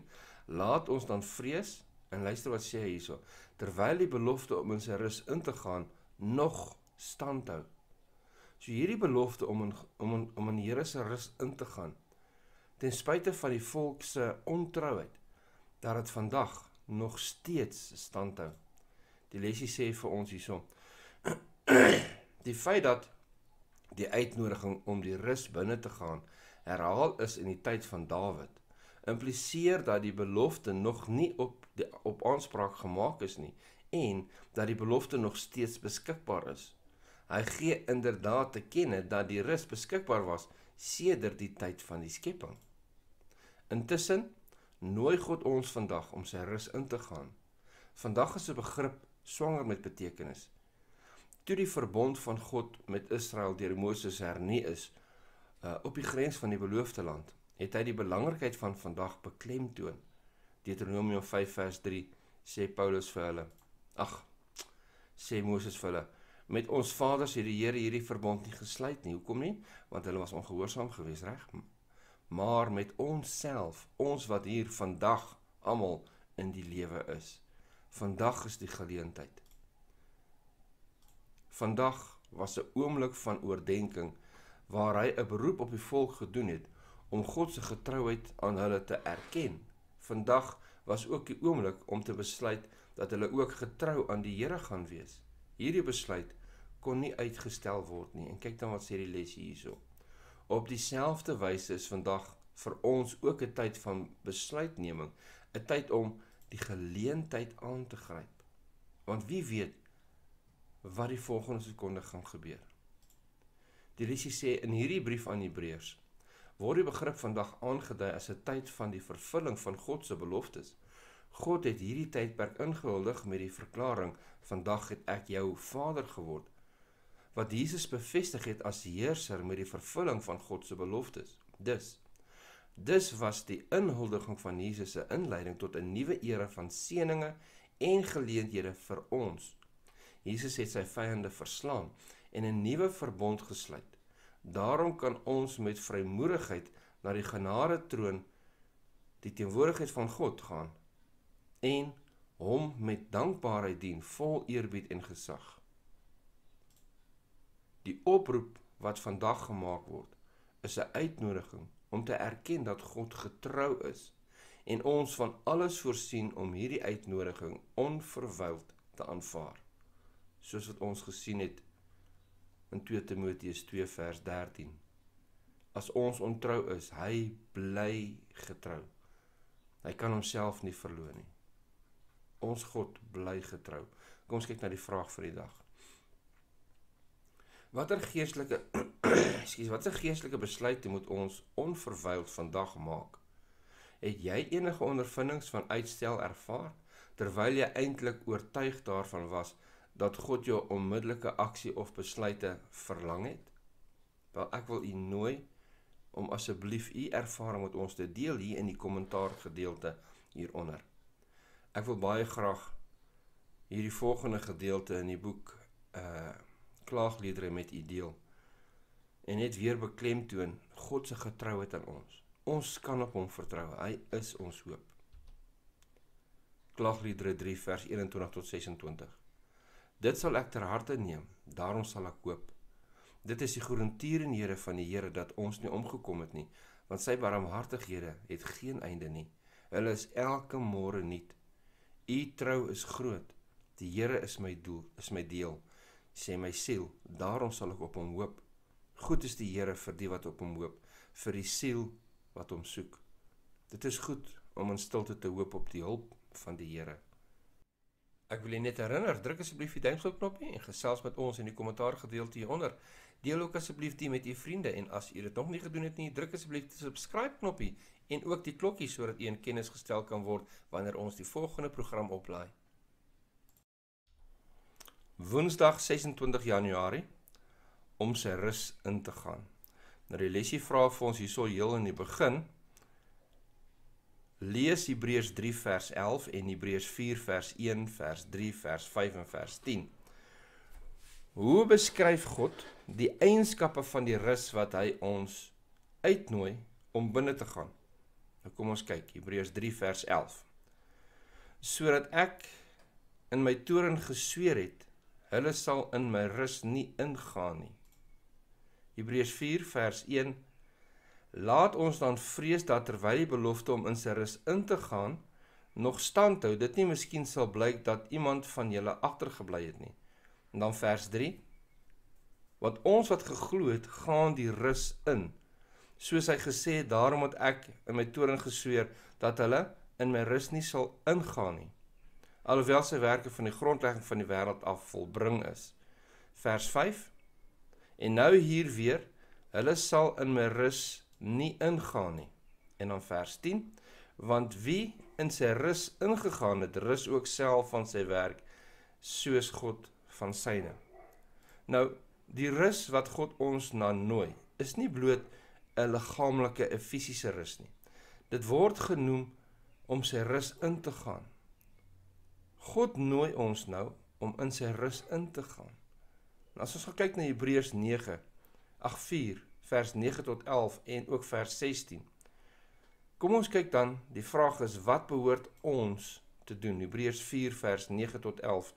laat ons dan vrees en luister wat sê hy hierso. Terwyl die belofte om in sy rus in te gaan nog standhou. So hierdie belofte om in, om in, om in die Here se rus in te gaan ten spyte van die volk se ontrouheid dat dit vandag nog steeds standhou. Die lesie sê vir ons hierso. Die feit dat die uitnodiging om die rus binne te gaan herhaal is in die tyd van Dawid, impliseer dat die belofte nog nie op die, op aanspraak gemaak is nie en dat die belofte nog steeds beskikbaar is. Hy gee inderdaad te kenne dat die rus beskikbaar was sedert die tyd van die skepping. Intussen nooi God ons vandag om sy rus in te gaan. Vandag is 'n begrip swanger met betekenis. Toe die verbond van God met Israel deur Moses hernie is, uh, op die grens van die beloofde land het hy die belangrikheid van vandag beklemtoon. Deuteronomium 5 vers 3 sê Paulus vir hulle: "Ag, sê Moses vir hulle, met ons vaders het die Here hierdie verbond nie gesluit nie. Hoekom nie? Want hulle was ongehoorsaam geweest, reg? Maar met onsself, ons wat hier vandag almal in die lewe is. Vandag is die geleentheid. Vandag was 'n oomblik van oordeenking." waar hy 'n beroep op die volk gedoen het om God se getrouheid aan hulle te erken. Vandag was ook die oomblik om te besluit dat hulle ook getrou aan die Here gaan wees. Hierdie besluit kon nie uitgestel word nie. En kyk dan wat sê die les hierso. Op dieselfde wyse is vandag vir ons ook 'n tyd van besluitneming, 'n tyd om die geleentheid aan te gryp. Want wie weet wat die volgende sekonde gaan gebeur? Die lesie sê in hierdie brief aan die Hebreërs word die begrip vandag aangedui as 'n tyd van die vervulling van God se beloftes. God het hierdie tydperk ingehuldig met die verklaring: "Vandag het ek jou Vader geword," wat Jesus bevestig het as heerser met die vervulling van God se beloftes. Dus dis was die inhuldiging van Jesus se inleiding tot 'n nuwe era van seëninge en geleenthede vir ons. Jesus het sy vyande verslaan en 'n nuwe verbond gesluit. Daarom kan ons met vrymoedigheid na die genade troon die teenwoordigheid van God gaan en hom met dankbaarheid dien, vol eerbied en gesag. Die oproep wat vandag gemaak word, is 'n uitnodiging om te erken dat God getrou is en ons van alles voorsien om hierdie uitnodiging onverwyld te aanvaar. Soos wat ons gesien het in 2 Timoteus 2 vers 13. As ons ontrou is, hy bly getrou. Hy kan homself nie verloon nie. Ons God bly getrou. Kom ons kyk na die vraag vir die dag. Watter geestelike ekskuus, watse geestelike besluit moet ons onverwyld vandag maak? Het jy enige ondervindings van uitstel ervaar terwyl jy eintlik oortuig daarvan was? dat God jou onmiddellike aksie of besluite verlang het? Wel ek wil u nooi om asseblief u ervaring met ons te deel hier in die kommentaar gedeelte hieronder. Ek wil baie graag hierdie volgende gedeelte in die boek uh Klaagliedere met u deel en net weer beklemtoon God se getrouheid aan ons. Ons kan op hom vertrou. Hy is ons hoop. Klaagliedere 3 vers 21 tot 26. Dit sal ek ter harte neem. Daarom sal ek koop. Dit is die groentuur en Here van die Here dat ons nie omgekom het nie, want sy barmhartighede het geen einde nie. Hulle is elke môre nuut. U trou is groot. Die Here is my doel, is my deel, sê my siel. Daarom sal ek op hom hoop. Goed is die Here vir die wat op hom hoop, vir die siel wat hom soek. Dit is goed om in stilte te hoop op die hulp van die Here. Ek wil net herinner, druk asseblief die duimpjie knoppie en gesels met ons in die kommentaar gedeelte hieronder. Deel ook asseblief dit met u vriende en as u dit nog nie gedoen het nie, druk asseblief die subscribe knoppie en ook die klokkie sodat u in kennis gestel kan word wanneer ons die volgende program oplaai. Woensdag 26 Januarie om sy rus in te gaan. Nou die lesie vra vir ons hierso heel in die begin Lees Hebreërs 3 vers 11 en Hebreërs 4 vers 1 vers 3 vers 5 en vers 10. Hoe beskryf God die eienskappe van die rus wat hy ons uitnooi om binne te gaan? Nou kom ons kyk Hebreërs 3 vers 11. Sodat ek in my toren gesweer het, hulle sal in my rus nie ingaan nie. Hebreërs 4 vers 1 Laat ons dan vrees dat terwyl die belofte om in sy rus in te gaan nog standhou, dit nie miskien sal blyk dat iemand van julle agtergebly het nie. En dan vers 3. Wat ons wat geglo het, gaan die rus in. Soos hy gesê het, daarom het ek in my toren gesweer dat hulle in my rus nie sal ingaan nie. Alhoewel sy werke van die grondlegging van die wêreld af volbring is. Vers 5. En nou hier weer, hulle sal in my rus nie ingaan nie. En dan vers 10, want wie in sy rus ingegaan het, rus ook self van sy werk soos God van syne. Nou, die rus wat God ons na nooi, is nie bloot 'n liggaamlike, 'n fisiese rus nie. Dit word genoem om sy rus in te gaan. God nooi ons nou om in sy rus in te gaan. En as ons kyk na Hebreërs 9 8:4 vers 9 tot 11 en ook vers 16. Kom ons kyk dan, die vraag is wat behoort ons te doen? Hebreërs 4 vers 9 tot 11.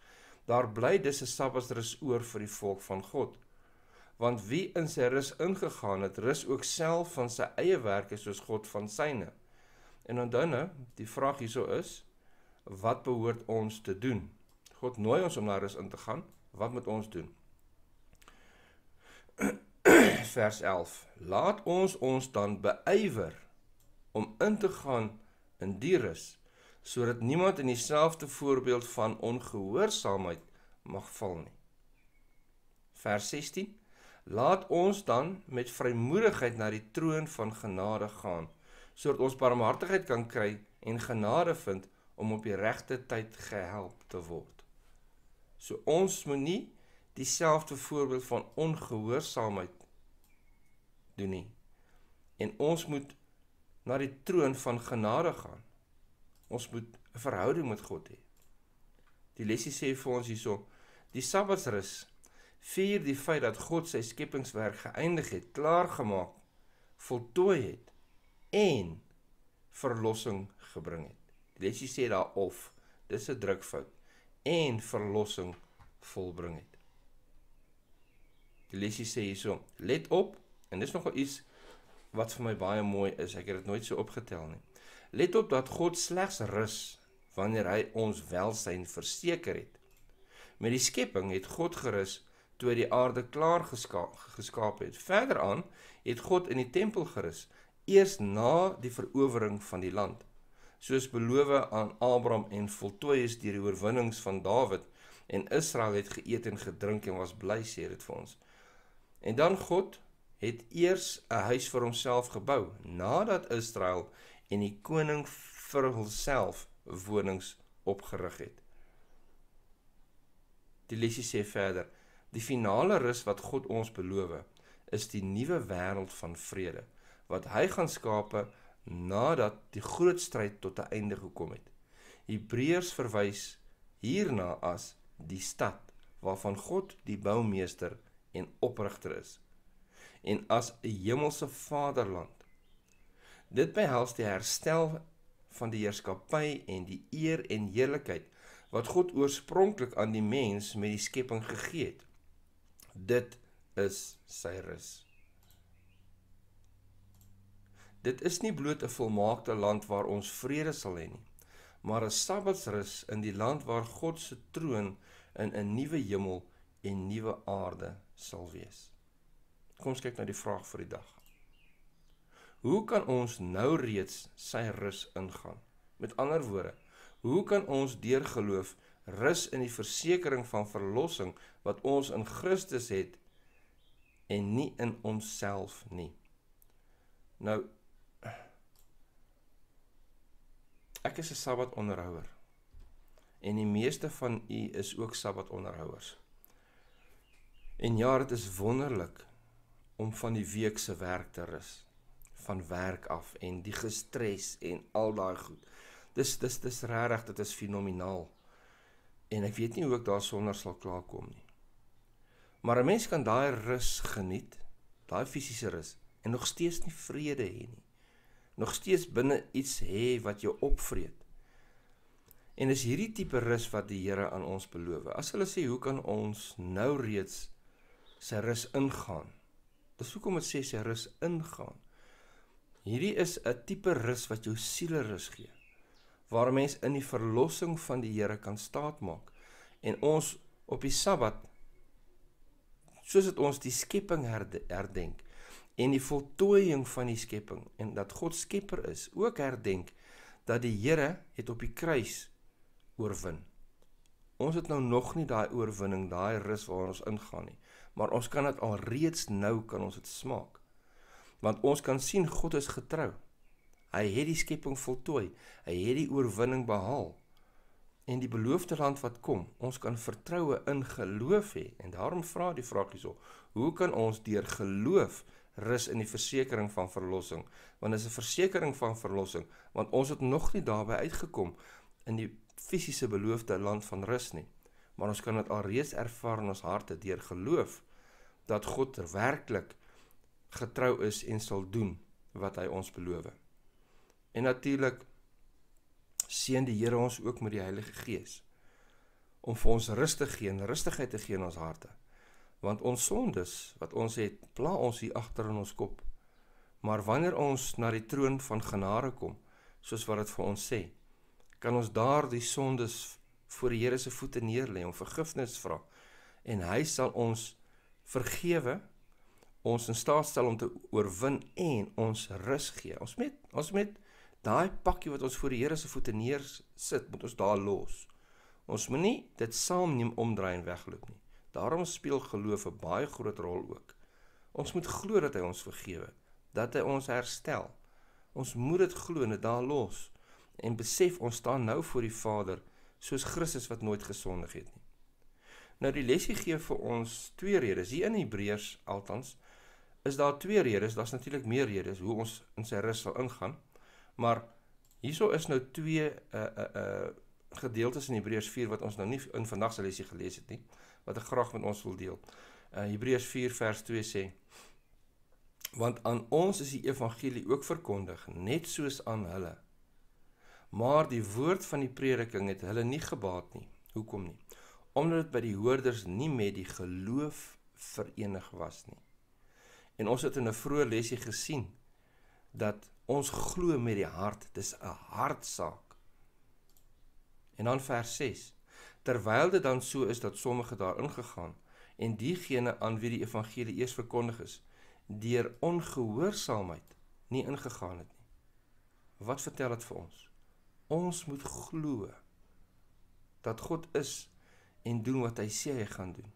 Daar bly dus 'n Sabbatrus oor vir die volk van God. Want wie in sy rus ingegaan het, rus ook self van sy eie werke soos God van syne. En onthou nou, die vraag hierso is wat behoort ons te doen? God nooi ons om na rus in te gaan. Wat moet ons doen? vers 11. Laat ons ons dan beywer om in te gaan in die rus sodat niemand in dieselfde voorbeeld van ongehoorsaamheid mag val nie. Vers 16. Laat ons dan met vrymoedigheid na die troon van genade gaan sodat ons barmhartigheid kan kry en genade vind om op die regte tyd gehelp te word. So ons moenie dieselfde voorbeeld van ongehoorsaamheid doen nie. En ons moet na die troon van genade gaan. Ons moet 'n verhouding met God hê. Die lesie sê vir ons hierso: Die Sabbatrus vier die feit dat God sy skepingswerk geëindig het, klaar gemaak, voltooi het en verlossing gebring het. Die lesie sê daar of, dis 'n drukfout en verlossing volbring het. Die lesie sê hierso: Let op En dis nogal iets wat vir my baie mooi is. Ek het dit nooit so opgetel nie. Let op dat God slegs rus wanneer hy ons welstand verseker het. Met die skepping het God gerus toe hy die aarde klaar geska geskaap het. Verder aan het God in die tempel gerus eers na die verowering van die land. Soos beloof aan Abraham en voltooi is deur die oorwinnings van Dawid en Israel het geëet en gedrink en was bly sê dit vir ons. En dan God het eers 'n huis vir homself gebou nadat Israel en die koning vir homself wonings opgerig het. Die lesie sê verder: Die finale rus wat God ons beloof, is die nuwe wêreld van vrede wat hy gaan skape nadat die groot stryd tot 'n einde gekom het. Hebreërs verwys hierna as die stad waarvan God die boumeester en oprigter is en as 'n hemelse vaderland. Dit behels die herstel van die heerskappy en die eer en heerlikheid wat God oorspronklik aan die mens met die skepping gegee het. Dit is sy rus. Dit is nie bloot 'n volmaakte land waar ons vrede sal hê nie, maar 'n sabbatsrus in die land waar God se troon in 'n nuwe hemel en nuwe aarde sal wees. Kom ons kyk na die vraag vir die dag. Hoe kan ons nou reeds sy rus ingaan? Met ander woorde, hoe kan ons deur geloof rus in die versekering van verlossing wat ons in Christus het en nie in onsself nie? Nou Ek is 'n Sabbatonderhouer. En die meeste van u is ook Sabbatonderhouers. En ja, dit is wonderlik om van die week se werk te rus van werk af en die gestres en al daai goed. Dis dis dis regtig dit is fenomenaal. En ek weet nie hoe ek daar sonder sal klaarkom nie. Maar 'n mens kan daai rus geniet, daai fisiese rus en nog steeds nie vrede hê nie. Nog steeds binne iets hê wat jou opvreed. En is hierdie tipe rus wat die Here aan ons beloof. As hulle sê, hoe kan ons nou reeds sy rus ingaan? Dis hoekom dit sê sy rus ingaan. Hierdie is 'n tipe rus wat jou siel rus gee. Waar mens in die verlossing van die Here kan staatmaak. En ons op die Sabbat soos dit ons die skepping herdenk en die voltooiing van die skepping en dat God skepper is, ook herdenk dat die Here het op die kruis oorwin. Ons het nou nog nie daai oorwinning, daai rus waar ons ingaan nie maar ons kan dit al reeds nou kan ons dit smaak. Want ons kan sien God is getrou. Hy het die skepping voltooi. Hy het die oorwinning behaal. En die beloofde land wat kom, ons kan vertroue in geloof hê. En daarom vra die vraag hierso: Hoe kan ons deur geloof rus in die versekering van verlossing? Want dis 'n versekering van verlossing, want ons het nog nie daarby uitgekom in die fisiese beloofde land van rus nie. Maar ons kan dit alreeds ervaar in ons harte deur geloof dat God werklik getrou is en sal doen wat hy ons beloof. En natuurlik seën die Here ons ook met die Heilige Gees om vir ons rus te gee en rustigheid te gee in ons harte. Want ons sondes wat ons het, pla ons hier agter in ons kop. Maar wanneer ons na die troon van genade kom, soos wat dit vir ons sê, kan ons daar die sondes voor die Here se voete neerlê om vergifnis vra en hy sal ons vergewe ons in staat stel om te oorwin en ons rus gee. Ons met ons met daai pakkie wat ons voor die Here se voete neers sit, moet ons daar los. Ons moenie dit saamneem omdraai en wegloop nie. Daarom speel geloof 'n baie groot rol ook. Ons moet glo dat hy ons vergewe, dat hy ons herstel. Ons moet dit glo en dit daar los en besef ons staan nou voor die Vader soos Christus wat nooit gesondig het nie. Nou die lesie gee vir ons twee redes. Hier in Hebreërs althans is daar twee redes. Daar's natuurlik meer redes hoe ons in sy rus sal ingaan. Maar hierso is nou twee uh uh uh gedeeltes in Hebreërs 4 wat ons nou nie in vandag se lesie gelees het nie, wat ek graag met ons wil deel. Uh Hebreërs 4 vers 2 sê: Want aan ons is die evangelie ook verkondig, net soos aan hulle. Maar die woord van die prediking het hulle nie gebaat nie. Hoekom nie? omdat dit by die hoorders nie met die geloof verenig was nie. En ons het in 'n vroeë lesie gesien dat ons glo met die hart, dis 'n hartsaak. En dan vers 6. Terwyl dit dan so is dat sommige daar ingegaan en diegene aan wie die evangelie eers verkondig is, deur ongehoorsaamheid nie ingegaan het nie. Wat vertel dit vir ons? Ons moet glo dat God is en doen wat hy sê hy gaan doen.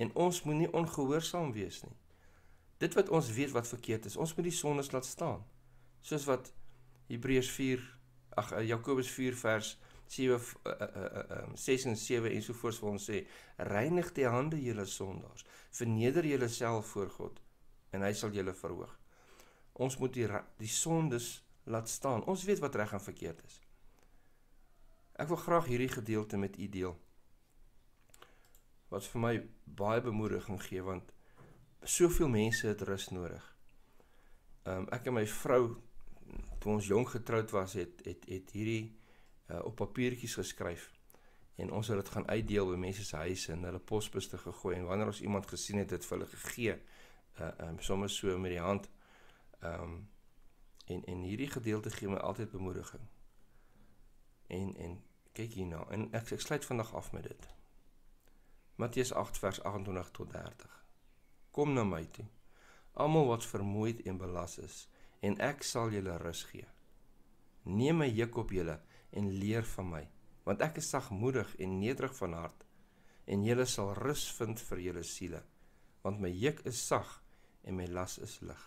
En ons moet nie ongehoorsaam wees nie. Dit wat ons weet wat verkeerd is, ons moet die sondes laat staan. Soos wat Hebreërs 4, ag eh, Jakobus 4 vers 7 uh, uh, uh, uh, 6 en 7 ensovoorts vir ons sê, reinig die hande julle sondaars, verneder julleself voor God en hy sal julle verhoog. Ons moet die die sondes laat staan. Ons weet wat reg en verkeerd is. Ek wil graag hierdie gedeelte met u deel wat vir my baie bemoediging gee want soveel mense het rus nodig. Ehm um, ek en my vrou toe ons jonk getroud was het het het hierdie uh, op papiertjies geskryf en ons het dit gaan uitdeel by mense se huise en hulle posbus te gegooi en wanneer ons iemand gesien het het vir hulle gegee eh, ehm uh, um, soms so met die hand ehm um, en en hierdie gedeelte gee my altyd bemoediging. En en kyk hierna en ek ek sluit vandag af met dit. Matteus 8 vers 28 tot 30. Kom na my toe, almal wat vermoeid en belas is, en ek sal julle rus gee. Neem my juk op julle en leer van my, want ek is sagmoedig en nederig van hart, en julle sal rus vind vir julle siele, want my juk is sag en my las is lig.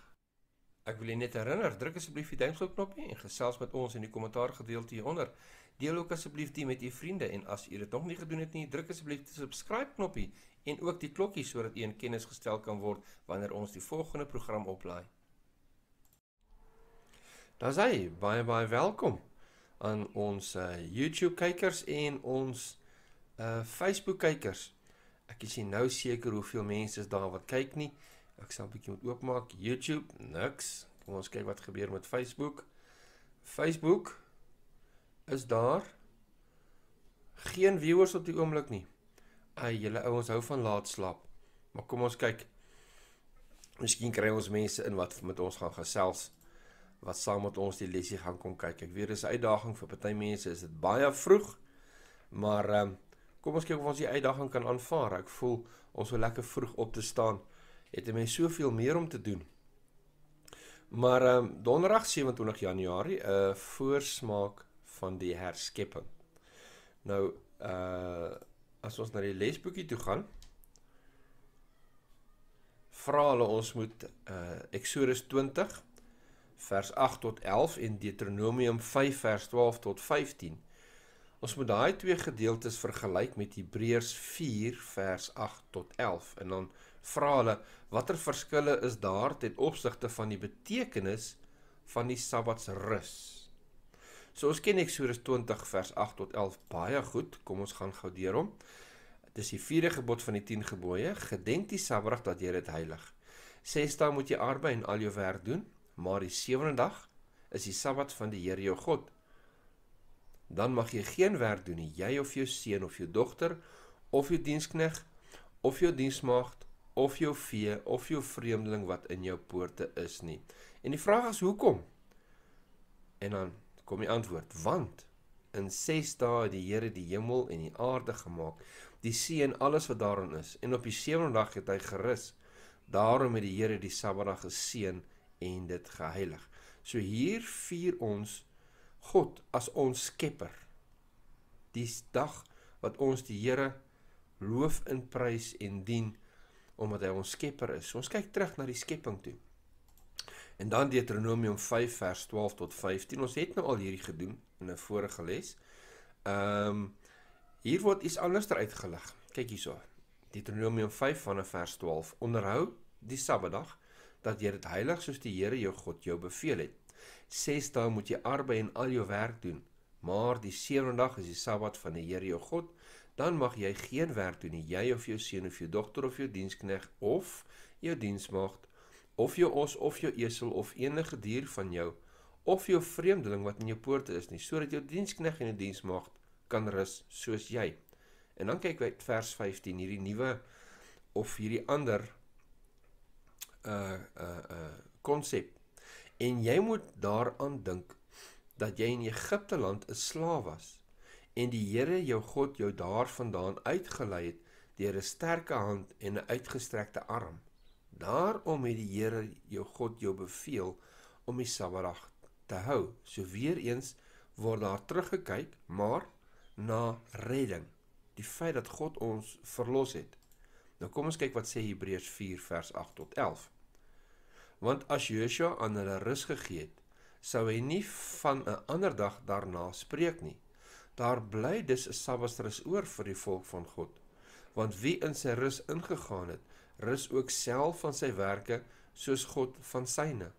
Ek wil net herinner, druk asseblief die duimpelknopie en gesels met ons in die kommentaar gedeelte hieronder. Deel ook asseblief dit met u vriende en as u dit nog nie gedoen het nie, druk asseblief die subscribe knoppie en ook die klokkie sodat u in kennis gestel kan word wanneer ons die volgende program oplaai. Daar's hy, baie baie welkom aan ons uh, YouTube kykers en ons uh, Facebook kykers. Ek is nie nou seker hoeveel mense is daar wat kyk nie. Ek sal 'n bietjie moet oopmaak YouTube. Niks. Kom ons kyk wat gebeur met Facebook. Facebook is daar geen viewers op die oomblik nie. Ai julle ouens hou van laat slaap. Maar kom ons kyk. Miskien kry ons mense in wat met ons gaan gesels wat saam met ons die lesie gaan kom kyk. Ek weet dis 'n uitdaging vir party mense, is dit baie vroeg. Maar ehm um, kom ons kyk of ons die uitdaging kan aanvaar. Ek voel ons wil lekker vroeg op te staan. Het 'n mens soveel meer om te doen. Maar ehm um, donderdag 27 Januarie 'n uh, voorsmaak van die herskepping. Nou uh as ons na die lesboekie toe gaan, vra hulle ons moet uh Exodus 20 vers 8 tot 11 en Deuteronomium 5 vers 12 tot 15. Ons moet daai twee gedeeltes vergelyk met Hebreërs 4 vers 8 tot 11 en dan vra hulle watter verskille is daar ten opsigte van die betekenis van die Sabbatsrus. So ons ken Eksodus 20 vers 8 tot 11 baie goed. Kom ons gaan gou deur hom. Dit is die vierde gebod van die 10 gebooie. Gedenk die Sabbat dat jy dit heilig. Ses dae moet jy arbei en al jou werk doen, maar die sewende dag is die Sabbat van die Here jou God. Dan mag jy geen werk doen nie, jy of jou seun of jou dogter of jou dienskneg of jou diensmaagd of jou vee of jou vreemdeling wat in jou poorte is nie. En die vraag is hoekom? En dan kom die antwoord want in 6 dae het die Here die hemel en die aarde gemaak die see en alles wat daarin is en op die sewende dag het hy gerus daarom het die Here die Sabbatdag geseën en dit geheilig so hier vier ons God as ons skepper die dag wat ons die Here loof en prys en dien omdat hy ons skepper is so ons kyk terug na die skepping toe En dan Deuteronomium 5 vers 12 tot 15. Ons het nou al hierdie gedoen in 'n vorige les. Ehm um, hier word iets anders uitgelig. Kyk hierso. Deuteronomium 5 vanaf vers 12. Onderhou die Sabbatdag dat jy dit heilig soos die Here jou God jou beveel het. 6 dae moet jy arbei en al jou werk doen, maar die sewende dag is die Sabbat van die Here jou God. Dan mag jy geen werk doen nie, jy of jou seun of jou dogter of jou dienskneg of jou diensmaagd of jou os of jou esel of enige dier van jou of jou vreemdeling wat in jou poorte is nie sodat jou dienskneg en die diensmaagd kan rus soos jy. En dan kyk uit vers 15 hierdie nuwe of hierdie ander uh eh, uh eh, uh eh, konsep. En jy moet daaraan dink dat jy in Egipte land 'n slaaf was en die Here jou God jou daarvandaan uitgelei het deur 'n sterke hand en 'n uitgestrekte arm. Daarom het die Here jou God jou beveel om die Sabbatdag te hou. So weer eens word daar teruggekyk, maar na redding, die feit dat God ons verlos het. Nou kom ons kyk wat sê Hebreërs 4 vers 8 tot 11. Want as Joshua aan hulle rus gegee het, sou hy nie van 'n ander dag daarna spreek nie. Daar bly dus 'n Sabbatrus oor vir die volk van God. Want wie in sy rus ingegaan het, rus ook self van sy werke soos God van syne.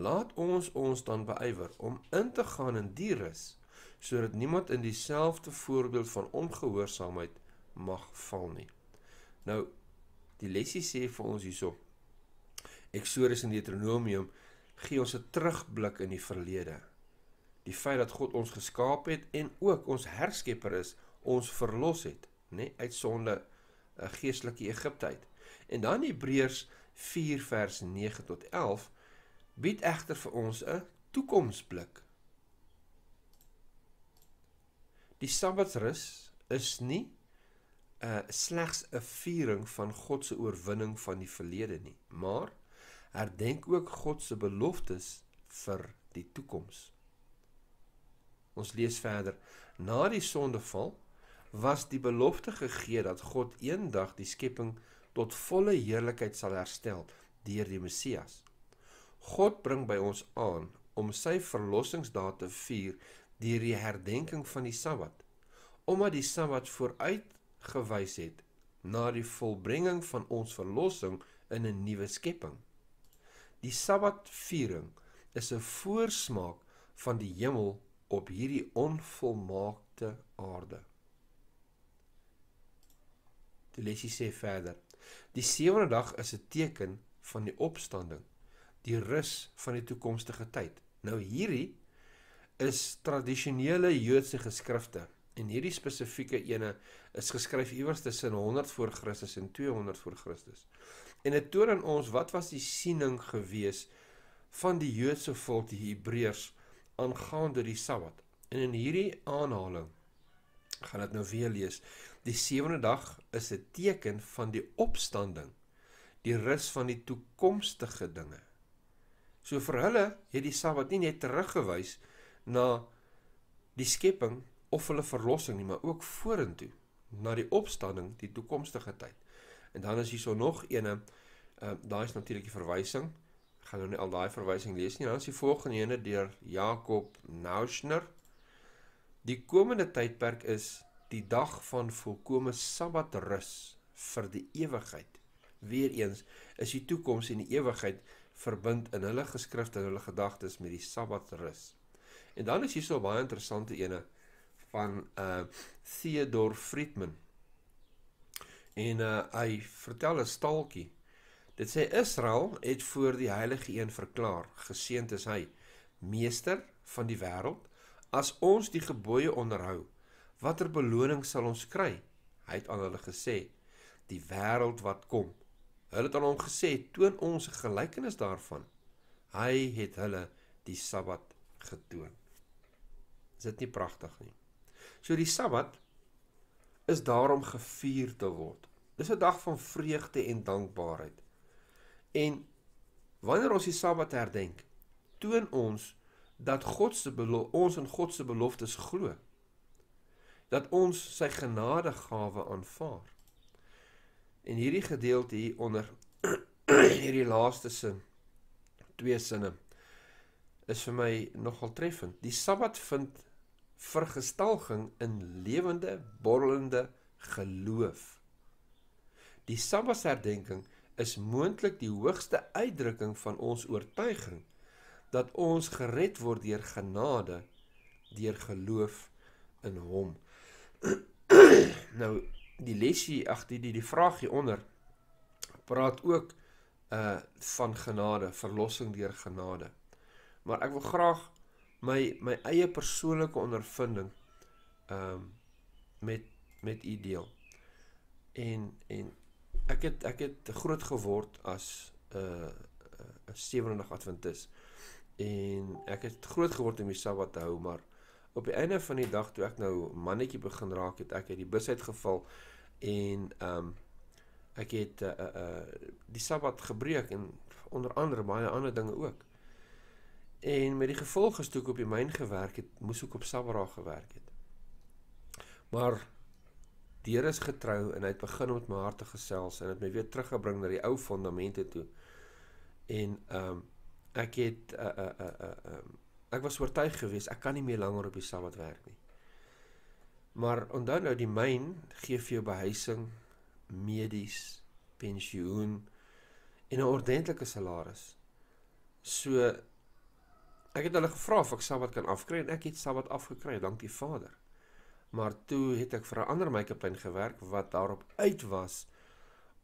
Laat ons ons dan beywer om in te gaan in die rus sodat niemand in dieselfde voorbeeld van ongehoorsaamheid mag val nie. Nou die lesie sê vir ons hierso. Eksodus en Deuteronomium gee ons 'n terugblik in die verlede. Die feit dat God ons geskaap het en ook ons herskepper is, ons verlos het, nê, uit sonde, 'n eh, geestelike Egipte uit. En dan Hebreërs 4 vers 9 tot 11 bied egter vir ons 'n toekomsblik. Die Sabbatrus is nie 'n uh, eh, slegs 'n viering van God se oorwinning van die verlede nie, maar herdenk ook God se beloftes vir die toekoms. Ons lees verder. Na die sondeval was die belofte gegee dat God eendag die skepping tot volle heerlikheid sal herstel deur die Messias. God bring by ons aan om sy verlossingsdag te vier deur die herdenking van die Sabbat, omdat die Sabbat vooruit gewys het na die volbringing van ons verlossing in 'n nuwe skepping. Die Sabbatviering is 'n voorsmaak van die hemel op hierdie onvolmaakte aarde. Die lesie sê verder: Die sewende dag is 'n teken van die opstanding, die rus van die toekomstige tyd. Nou hierdie is tradisionele Joodse geskrifte en hierdie spesifieke ene is geskryf iewers tussen 100 voor Christus en 200 voor Christus. En dit toon aan ons wat was die siening gewees van die Joodse volk die Hebreërs aangaande die Sabbat. En in hierdie aanhaling gaan dit nou weer lees. Die sewende dag is 'n teken van die opstanding, die rus van die toekomstige dinge. So vir hulle het die Sabbat nie net teruggewys na die skepping of hulle verlossing nie, maar ook vorentoe na die opstanding, die toekomstige tyd. En dan is hierso nog eene, uh, eh, daai is natuurlik die verwysing. Ek gaan nou nie al daai verwysing lees nie. Dan is die volgende ene deur Jakob Nauschner. Die komende tydperk is die dag van volkomme sabbatrus vir die ewigheid. Weereens is die toekoms en die ewigheid verbind in hulle geskrifte en hulle gedagtes met die sabbatrus. En dan is hier so 'n baie interessante ene van uh eh, Theodor Friedman. En uh hy vertel 'n staaltjie. Dit sê Israel het voor die Heilige Een verklaar: "Geseend is hy, meester van die wêreld As ons die gebooie onderhou, watter beloning sal ons kry? Hy het aan hulle gesê, die wêreld wat kom. Hulle het aan hom gesê, toon ons 'n gelykenis daarvan. Hy het hulle die Sabbat getoon. Is dit nie pragtig nie? So die Sabbat is daarom gevier te word. Dis 'n dag van vreugde en dankbaarheid. En wanneer ons die Sabbat herdenk, toon ons dat God se ons in God se beloftes glo. Dat ons sy genadegawe aanvaar. En hierdie gedeelte hier onder hierdie laaste sin twee sinne is vir my nogal treffend. Die Sabbat vind vergestalging in lewende, borrelende geloof. Die Sabbatherdenking is moontlik die hoogste uitdrukking van ons oortuiging dat ons gered word deur genade deur geloof in hom. nou die lesie ag die, die die vraag hier onder praat ook uh van genade, verlossing deur genade. Maar ek wil graag my my eie persoonlike ondervinding ehm um, met met u deel. En en ek het ek het groot geword as 'n uh, 'n uh, 70 Adventist en ek het groot geword om die Sabbat te hou, maar op die einde van die dag toe ek nou mannetjie begin raak het, ek het die bus uitgeval en ehm um, ek het uh, uh, die Sabbat gebreek en onder andere baie ander dinge ook. En met die gevolge toe ek op die myn gewerk het, moes ek op Sabbatra gewerk het. Maar die Here is getrou en hy het begin om met my hart te gesels en het my weer teruggebring na die ou fondamente toe. En ehm um, ek het uh, uh, uh, uh, ek was oortuig geweest ek kan nie meer langer op die Sabbat werk nie. Maar onthou nou die myn gee vir jou behuising, medies, pensioen en 'n ordentlike salaris. So ek het hulle gevra of ek Sabbat kan afkry en ek het Sabbat afgekry, dankie Vader. Maar toe het ek vir 'n ander make-up lyn gewerk wat daarop uit was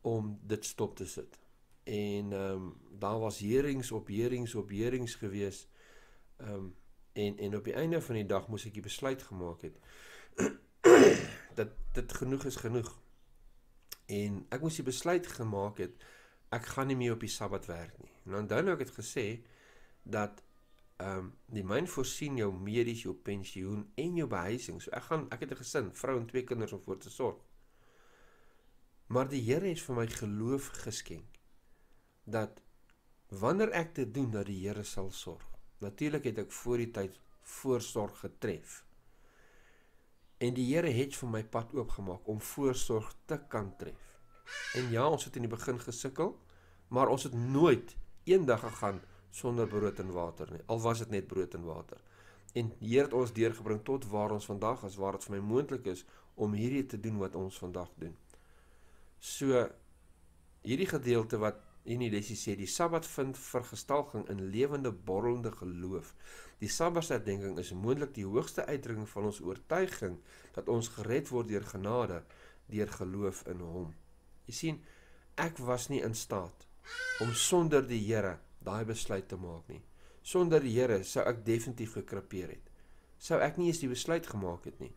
om dit stop te sit en ehm um, daar was herings op herings op herings gewees. Ehm um, en en op die einde van die dag moes ek die besluit gemaak het dat dit genoeg is genoeg. En ek moes die besluit gemaak het ek gaan nie meer op die Sabbat werk nie. En onthou nou ek het gesê dat ehm um, die myn voorsien jou medies, jou pensioen en jou behuising. So ek gaan ek het 'n gesin, vrou en twee kinders om voor te sorg. Maar die Here het vir my geloof geskenk dat wanneer ek dit doen dat die Here sal sorg. Natuurlik het ek voor die tyd voorsorg getref. En die Here het vir my pad oopgemaak om voorsorg te kan tref. En ja, ons het in die begin gesukkel, maar ons het nooit eendag gegaan sonder brood en water nie. Al was dit net brood en water. En die Here het ons deurgebring tot waar ons vandag is, waar dit vir my moontlik is om hierdie te doen wat ons vandag doen. So hierdie gedeelte wat In die lesie sê die Sabbat vind vergestalging in lewende borrelende geloof. Die Sabbatsdenking is moontlik die hoogste uitdrukking van ons oortuiging dat ons gered word deur genade deur geloof in Hom. Jy sien, ek was nie in staat om sonder die Here daai besluit te maak nie. Sonder die Here sou ek definitief gekrepeer het. Sou ek nie eens die besluit gemaak het nie.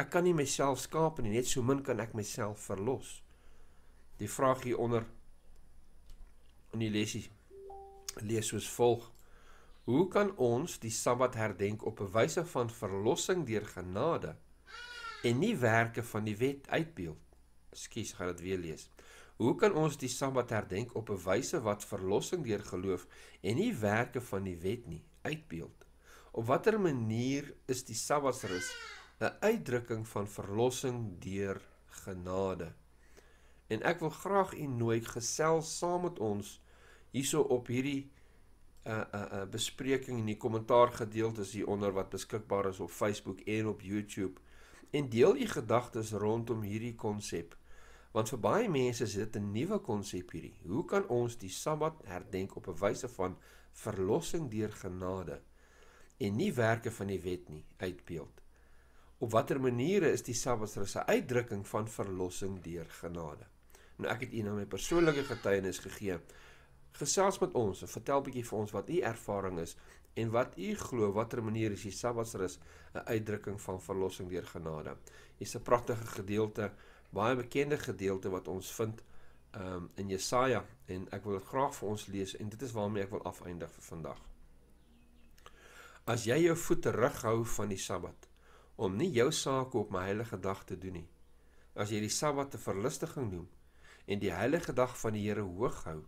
Ek kan nie myself skaap nie, net so min kan ek myself verlos. Die vraag hieronder in die lesie lees soos volg: Hoe kan ons die Sabbat herdenk op 'n wyse van verlossing deur genade en nie werke van die wet uitbeeld? Skus, gaan dit weer lees. Hoe kan ons die Sabbat herdenk op 'n wyse wat verlossing deur geloof en nie werke van die wet nie uitbeeld? Op watter manier is die Sabbatrus 'n uitdrukking van verlossing deur genade? en ek wil graag u nooi gesels saam met ons hierso op hierdie uh uh uh bespreking in die kommentaar gedeeltes hier onder wat beskikbaar is op Facebook en op YouTube en deel u gedagtes rondom hierdie konsep want vir baie mense is dit 'n nuwe konsep hierdie hoe kan ons die Sabbat herdenk op 'n wyse van verlossing deur genade en nie werke van die wet nie uitbeeld op watter maniere is die Sabbat 'n uitdrukking van verlossing deur genade nou ek het u nou my persoonlike getuienis gegee. Gesels met ons en vertel bietjie vir ons wat u ervaring is en wat u glo watter manier is die Sabbatsrus 'n uitdrukking van verlossing deur genade. Hier's 'n pragtige gedeelte, baie bekende gedeelte wat ons vind um, in Jesaja en ek wil dit graag vir ons lees en dit is waarmee ek wil afeindig vir vandag. As jy jou voet terughou van die Sabbat om nie jou sake op my heilige dag te doen nie. As jy die Sabbat 'n verlustiging noem, en die heilige dag van die Here hoog hou.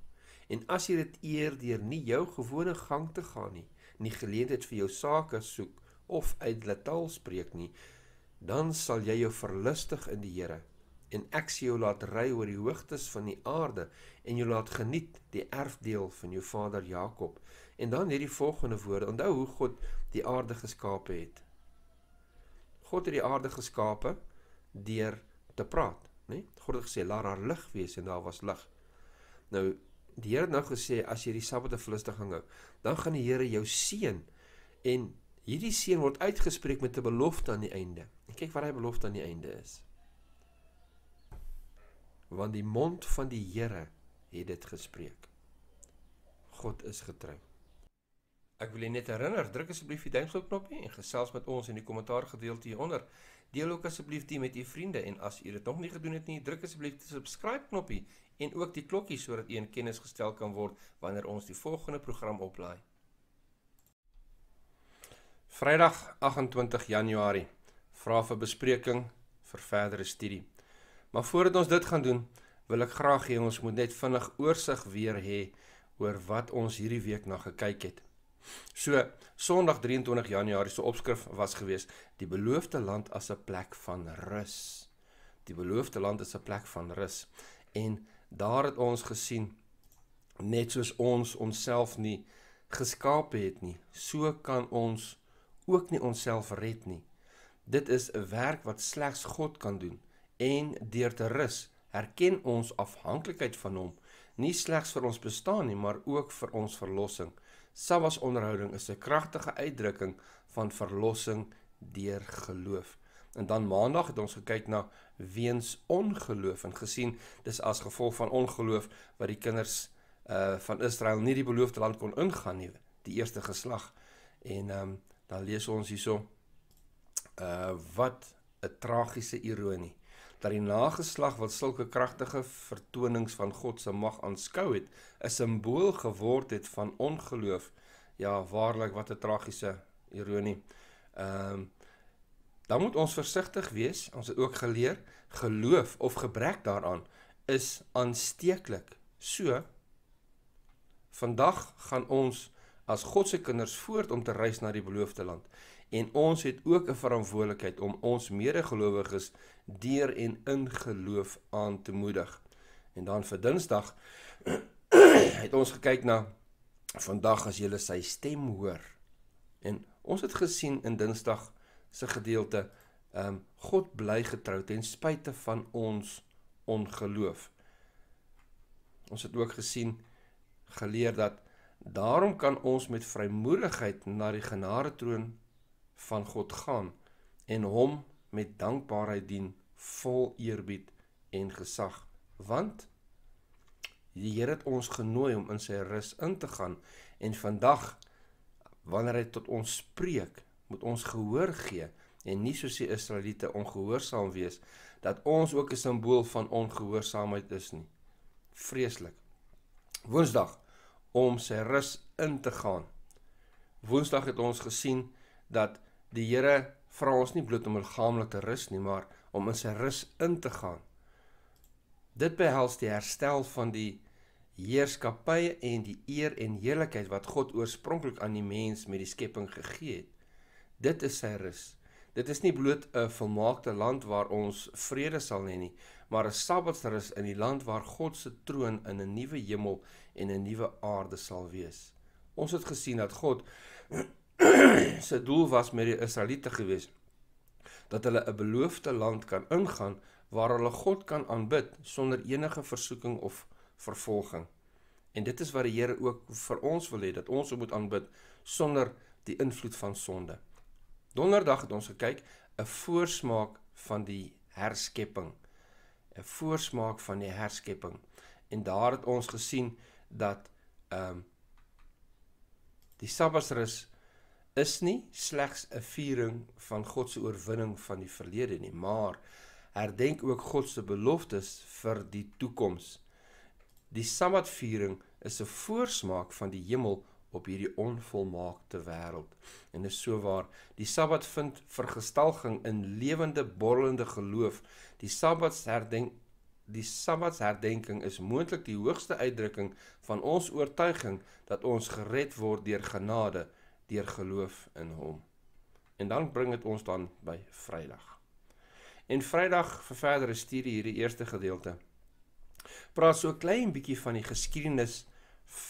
En as jy dit eer deur nie jou gewone gang te gaan nie, nie geleentheid vir jou sake soek of uit lataal spreek nie, dan sal jy jou verlustig in die Here en ek sien jou laat ry oor die hoogtes van die aarde en jou laat geniet die erfdeel van jou vader Jakob. En dan hierdie volgende woorde. Onthou hoe God die aarde geskape het. God het die aarde geskape deur te praat nê? Nee, God het gesê laat daar lig wees en daar was lig. Nou die Here het nou gesê as jy die Sabbat te vlugtig hou, dan gaan die Here jou seën en hierdie seën word uitgespreek met 'n belofte aan die einde. En kyk wat hy belofte aan die einde is. Want die mond van die Here het dit gespreek. God is getrou. Ek wil net herinner, druk asseblief die duimpknopie en gesels met ons in die kommentaar gedeelte hieronder. Deel ook asseblief dit met u vriende en as u dit nog nie gedoen het nie, druk asseblief die subscribe knoppie en ook die klokkie sodat u in kennis gestel kan word wanneer ons die volgende program oplaai. Vrydag 28 Januarie. Vra vir bespreking vir verdere studie. Maar voordat ons dit gaan doen, wil ek graag hê ons moet net vinnig oorsig weer hê oor wat ons hierdie week na gekyk het. So Sondag 23 Januarie se so opskrif was geweest die beloofde land as 'n plek van rus. Die beloofde land is 'n plek van rus en daar het ons gesien net soos ons onsself nie geskaap het nie, so kan ons ook nie onsself red nie. Dit is 'n werk wat slegs God kan doen en deur te rus herken ons afhanklikheid van hom, nie slegs vir ons bestaan nie, maar ook vir ons verlossing. Sabbas onderhouding is 'n kragtige uitdrukking van verlossing deur geloof. En dan Maandag het ons gekyk na weens ongeloof en gesien dis as gevolg van ongeloof wat die kinders uh van Israel nie die beloofde land kon ingaan nie, die eerste geslag. En ehm um, dan lees ons hierso uh wat 'n tragiese ironie dat die nageslag wat sulke kragtige vertonings van God se mag aanskou het, 'n simbool geword het van ongeloof. Ja, waarlik wat 'n tragiese ironie. Ehm um, dan moet ons versigtig wees. Ons het ook geleer geloof of gebrek daaraan is aansteeklik. So vandag gaan ons as God se kinders voort om te reis na die beloofde land en ons het ook 'n verantwoordelikheid om ons medegelowiges deur en in geloof aan te moedig. En dan vir Dinsdag het ons gekyk na vandag as jy sy stem hoor. En ons het gesien in Dinsdag se gedeelte, ehm um, God bly getrou ten spyte van ons ongeloof. Ons het ook gesien geleer dat daarom kan ons met vrymoedigheid na die genade troon van God gaan en hom met dankbaarheid dien vol eerbied en gesag want die Here het ons genooi om in sy rus in te gaan en vandag wanneer hy tot ons spreek moet ons gehoor gee en nie soos die Israeliete ongehoorsaam wees dat ons ook 'n simbool van ongehoorsaamheid is nie vreeslik woensdag om sy rus in te gaan woensdag het ons gesien dat Die Here vra ons nie bloot om liggaamlike rus nie, maar om in sy rus in te gaan. Dit behels die herstel van die heerskappye en die eer en heerlikheid wat God oorspronklik aan die mens met die skepping gegee het. Dit is sy rus. Dit is nie bloot 'n volmaakte land waar ons vrede sal hê nie, maar 'n sabbatsrus in die land waar God se troon in 'n nuwe hemel en 'n nuwe aarde sal wees. Ons het gesien dat God se doel was met die Israeliete geweest dat hulle 'n beloofde land kan ingaan waar hulle God kan aanbid sonder enige versoeking of vervolging. En dit is wat die Here ook vir ons wil hê dat ons moet aanbid sonder die invloed van sonde. Donderdag het ons gekyk 'n voorsmaak van die herskepping. 'n Voorsmaak van die herskepping. En daar het ons gesien dat ehm um, die Sabbatrus is nie slegs 'n viering van God se oorwinning van die verlede nie, maar herdenk ook God se beloftes vir die toekoms. Die Sabbatviering is 'n voorsmaak van die hemel op hierdie onvolmaakte wêreld. En dit is so waar, die Sabbat vind vergestalging in lewende, borrelende geloof. Die Sabbat herdenk Die Sabbatherdenking is moontlik die hoogste uitdrukking van ons oortuiging dat ons gered word deur genade deur geloof in hom. En dan bring dit ons dan by Vrydag. En Vrydag vir verdere studie hierdie eerste gedeelte. Praat so 'n klein bietjie van die geskiedenis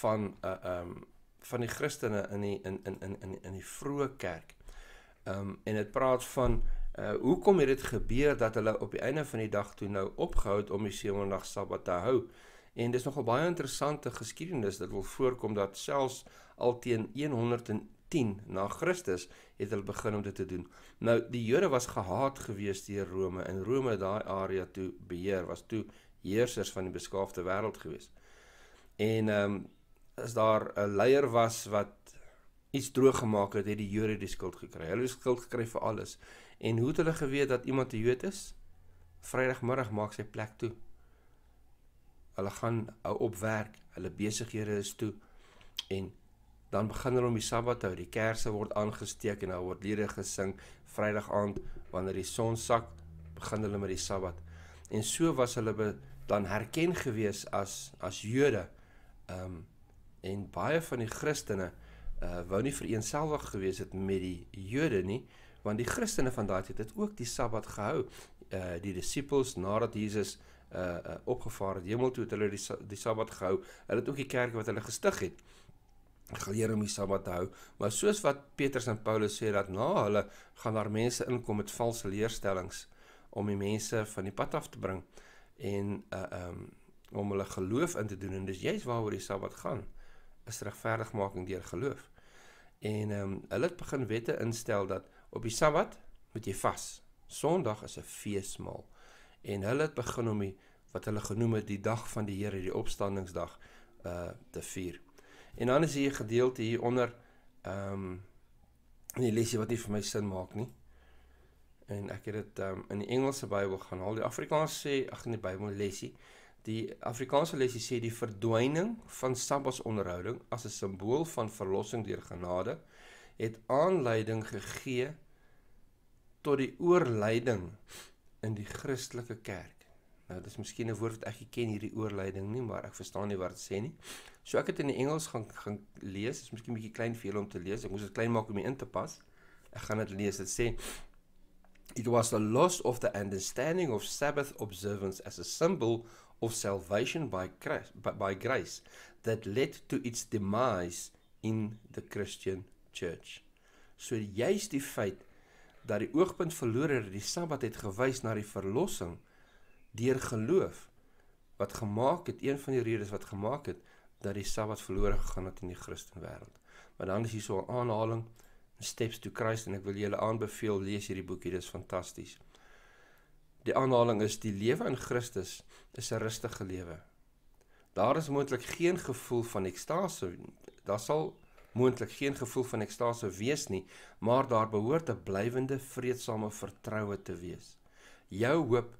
van 'n uh, eh, ehm um, van die Christene in die in in in in in die vroeë kerk. Ehm um, en dit praat van uh hoekom het dit gebeur dat hulle op die einde van die dag toe nou opgehou het om die sewendag Sabbat te hou. En dis nogal baie interessante geskiedenis dat wil voorkom dat selfs al teen 10 na Christus het hulle begin om dit te doen. Nou die Jode was gehaat gewees deur Rome en Rome het daai area toe beheer, was toe heersers van die beskaafde wêreld gewees. En ehm um, as daar 'n leier was wat iets droog gemaak het, het die Jode die skuld gekry. Hulle het skuld gekry vir alles. En hoe het hulle geweet dat iemand 'n Jood is? Vrydagmiddag maak sy plek toe. Hulle gaan eh, op werk, hulle besighede is toe en dan begin hulle om die Sabbat hou. Die kersse word aangesteek en daar word liedere gesing Vrydag aand wanneer die son sak, begin hulle met die Sabbat. En so was hulle be, dan herken gewees as as Jode. Ehm um, en baie van die Christene uh wou nie vereensgewig gewees het met die Jode nie, want die Christene van daardie tyd het ook die Sabbat gehou. Uh die disippels nadat Jesus uh, uh opgevaar het hemel toe het hulle die die Sabbat gehou. Hulle het ook die kerk wat hulle gestig het geleer om die Sabbat te hou. Maar soos wat Petrus en Paulus sê dat na hulle gaan daar mense inkom met valse leerstellings om die mense van die pad af te bring en uh um om hulle geloof in te doen en dis juist waaroor die Sabbat gaan is regverdigmaking deur geloof. En um hulle het begin wette instel dat op die Sabbat moet jy vas. Sondag is 'n feesmaal. En hulle het begin om die wat hulle genoem het die dag van die Here, die opstandingsdag uh te vier. En dan is hier 'n gedeelte hier onder ehm um, in die lesie wat nie vir my sin maak nie. En ek het dit ehm um, in die Engelse Bybel gaan haal. Die Afrikaans sê ag in nee, die Bybel lesie, die Afrikaanse lesie sê die verdwyning van sabbatsonderhouding as 'n simbool van verlossing deur genade het aanleiding gegee tot die oorlyding in die Christelike kerk. Nou dis miskien 'n woord wat ek geken hierdie oorleiding nie, maar ek verstaan nie wat dit sê nie. So ek het in die Engels gaan gaan lees, is miskien bietjie klein vir julle om te lees. Ek moes dit klein maak om dit in te pas. Ek gaan dit lees. Dit sê it was the loss of the understanding of sabbath observance as a symbol of salvation by Christ, by, by grace that led to its demise in the Christian church. So juist die feit dat die oogpunt verlore die Sabbat het gewys na die verlossing deur geloof wat gemaak het een van die redes wat gemaak het dat die Sabbat verlore gegaan het in die Christen wêreld. Maar dan is hier so 'n aanhaling Steps to Christ en ek wil julle aanbeveel lees hierdie boek hier dis fantasties. Die aanhaling is die lewe in Christus is 'n rustige lewe. Daar is moontlik geen gevoel van ekstase. Daar sal moontlik geen gevoel van ekstase wees nie, maar daar behoort 'n blywende vreedsame vertroue te wees. Jou hoop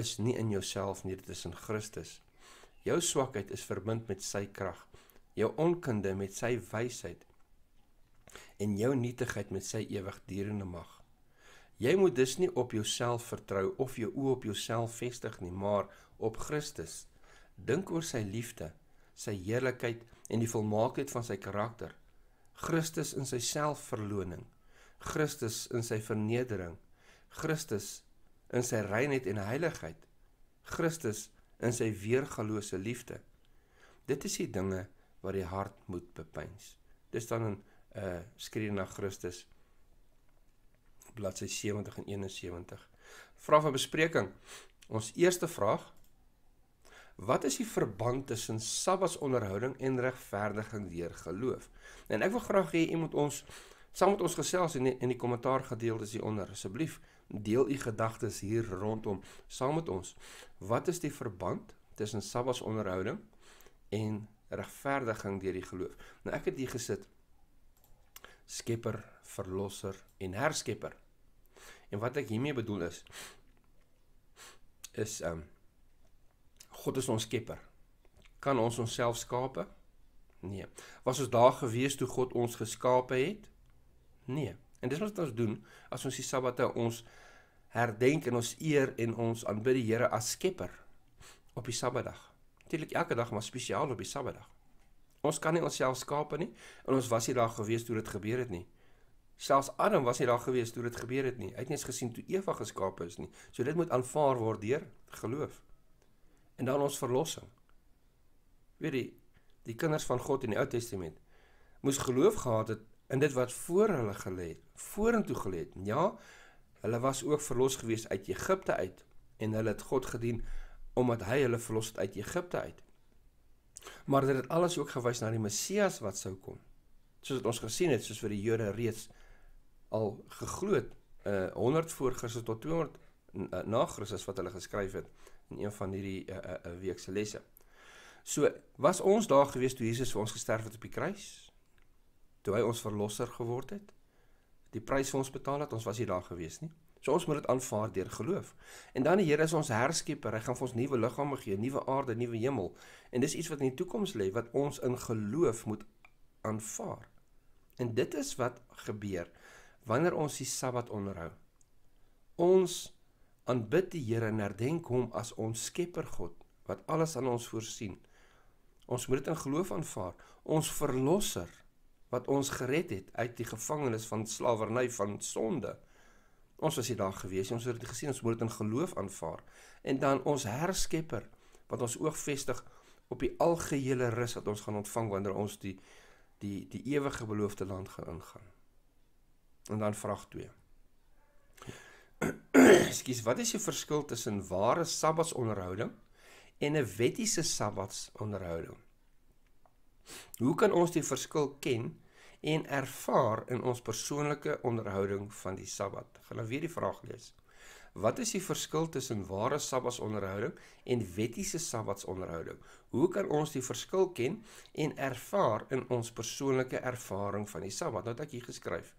is nie in jouself nie, dit is in Christus. Jou swakheid is verbind met sy krag, jou onkunde met sy wysheid en jou nietigheid met sy ewigdurende mag. Jy moet dus nie op jouself vertrou of jou oë op jouself vestig nie, maar op Christus. Dink oor sy liefde, sy heerlikheid en die volmaaktheid van sy karakter. Christus in sy selfverloning, Christus in sy vernedering, Christus in sy reinheid en heiligheid. Christus in sy weergalose liefde. Dit is die dinge wat die hart moet bepeins. Dis dan in uh skree na Christus bladsy 70 en 71. Vraag van bespreking. Ons eerste vraag Wat is die verband tussen sabbatsonderhouding en regverdiging deur geloof? En ek wil graag hê jy moet ons saam met ons gesels in in die kommentaar gedeeltes hieronder asseblief. Deel u gedagtes hier rondom saam met ons. Wat is die verband tussen Sabbat se onderhouding en regverdiging deur die geloof? Nou ek het hier gesit Skepper, Verlosser en Herskepper. En wat ek hiermee bedoel is is ehm um, God is ons skepper. Kan ons onsself skape? Nee. Was ons daar gewees toe God ons geskape het? Nee. En dis wat ons doen as ons die Sabbate ons herdenk en ons eer en ons aanbid die Here as Skepper op die Sabbatdag. Natuurlik elke dag, maar spesiaal op die Sabbatdag. Ons kan nie onsself skape nie en ons was nie daar gewees toe dit gebeur het nie. Selfs Adam was nie daar gewees toe dit gebeur het nie. Hy het net gesien toe Eva geskape is nie. So dit moet aanvaar word deur geloof. En dan ons verlossing. Weet jy, die kinders van God in die Ou Testament moes geloof gehad het in dit wat voor hulle gelê het, vorentoe gelê het. Ja, hulle was ook verlos gewees uit Egipte uit en hulle het God gedien omdat hy hulle verlos het uit Egipte uit. Maar dit het alles ook gewys na die Messias wat sou kom. Soos wat ons gesien het, soos vir die Jode reeds al gegloed eh, uh 100 voor Christus tot 200 eh, na Christus wat hulle geskryf het in een van hierdie uh eh, uh week se lesse. So, was ons daar gewees toe Jesus vir ons gesterf het op die kruis? toe hy ons verlosser geword het. Die prys wat ons betaal het, ons was nie daar gewees nie. So ons moet dit aanvaar deur geloof. En dan die Here is ons herskepper. Hy gaan vir ons nuwe liggame gee, nuwe aarde, nuwe hemel. En dis iets wat in die toekoms lê wat ons in geloof moet aanvaar. En dit is wat gebeur wanneer ons die Sabbat onderhou. Ons aanbid die Here en herdenk hom as ons Skepper God wat alles aan ons voorsien. Ons moet dit in geloof aanvaar. Ons verlosser wat ons gered het uit die gevangenis van slawerny van sonde. Ons was hier daag gewees, ons het dit gesien, ons moet dit in geloof aanvaar. En dan ons herskepper wat ons oog vestig op die algehele rus wat ons gaan ontvang wanneer ons die die die ewige beloofde land gaan ingaan. En dan vraag 2. Ekskuus, wat is die verskil tussen ware sabbatsonderhouding en 'n wettiese sabbatsonderhouding? Hoe kan ons die verskil ken en ervaar in ons persoonlike onderhouding van die Sabbat. Gaan nou weer die vraag lees. Wat is die verskil tussen ware Sabbatsonderhouding en wettiese Sabbatsonderhouding? Hoe kan ons die verskil ken en ervaar in ons persoonlike ervaring van die Sabbat? Nou het ek hier geskryf.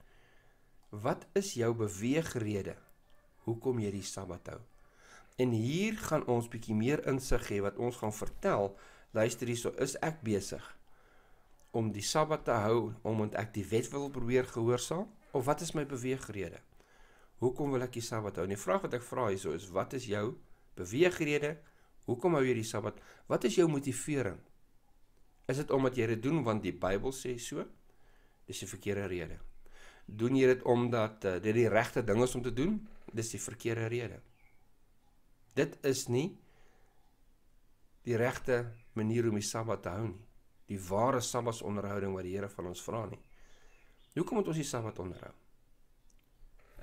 Wat is jou beweegrede hoekom jy die Sabbat hou? En hier gaan ons bietjie meer insig gee wat ons gaan vertel. Luister hierso, is ek besig om die Sabbat te hou omdat ek die wet wil probeer gehoorsaam of wat is my beweegrede? Hoekom wil ek die Sabbat hou? En die vraag wat ek vra hierso is wat is jou beweegrede? Hoekom hou jy die Sabbat? Wat is jou motivering? Is dit omdat jy dit doen want die Bybel sê so? Dis 'n verkeerde rede. Doen jy dit omdat uh, dit die regte ding is om te doen? Dis die verkeerde rede. Dit is nie die regte manier om die Sabbat te hou nie die ware sabbat onderhouding wat die Here van ons vra nie. Hoekom moet ons die sabbat onderhou?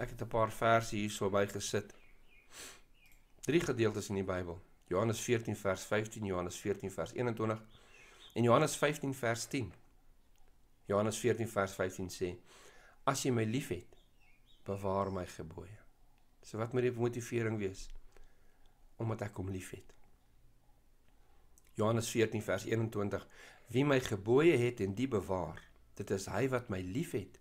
Ek het 'n paar verse hierso bygesit. Drie gedeeltes in die Bybel. Johannes 14 vers 15, Johannes 14 vers 21 en Johannes 15 vers 10. Johannes 14 vers 15 sê: As jy my liefhet, bewaar my gebooie. So wat moet die motivering wees? Omdat ek hom liefhet. Johannes 14 vers Wie my gebooie het en die bewaar, dit is hy wat my liefhet.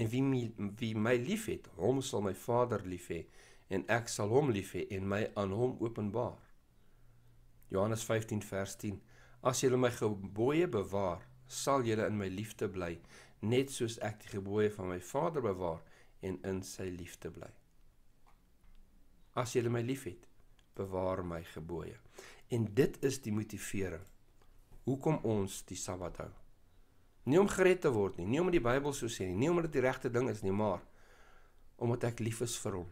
En wie my, wie my liefhet, hom sal my Vader lief hê en ek sal hom lief hê en my aan hom openbaar. Johannes 15 vers 10. As julle my gebooie bewaar, sal julle in my liefde bly, net soos ek die gebooie van my Vader bewaar en in sy liefde bly. As julle my liefhet, bewaar my gebooie. En dit is die motivering hoekom ons die Sabbat hou. Nie om gered te word nie, nie omdat die Bybel so sê nie, nie omdat dit die regte ding is nie, maar omdat ek lief is vir hom,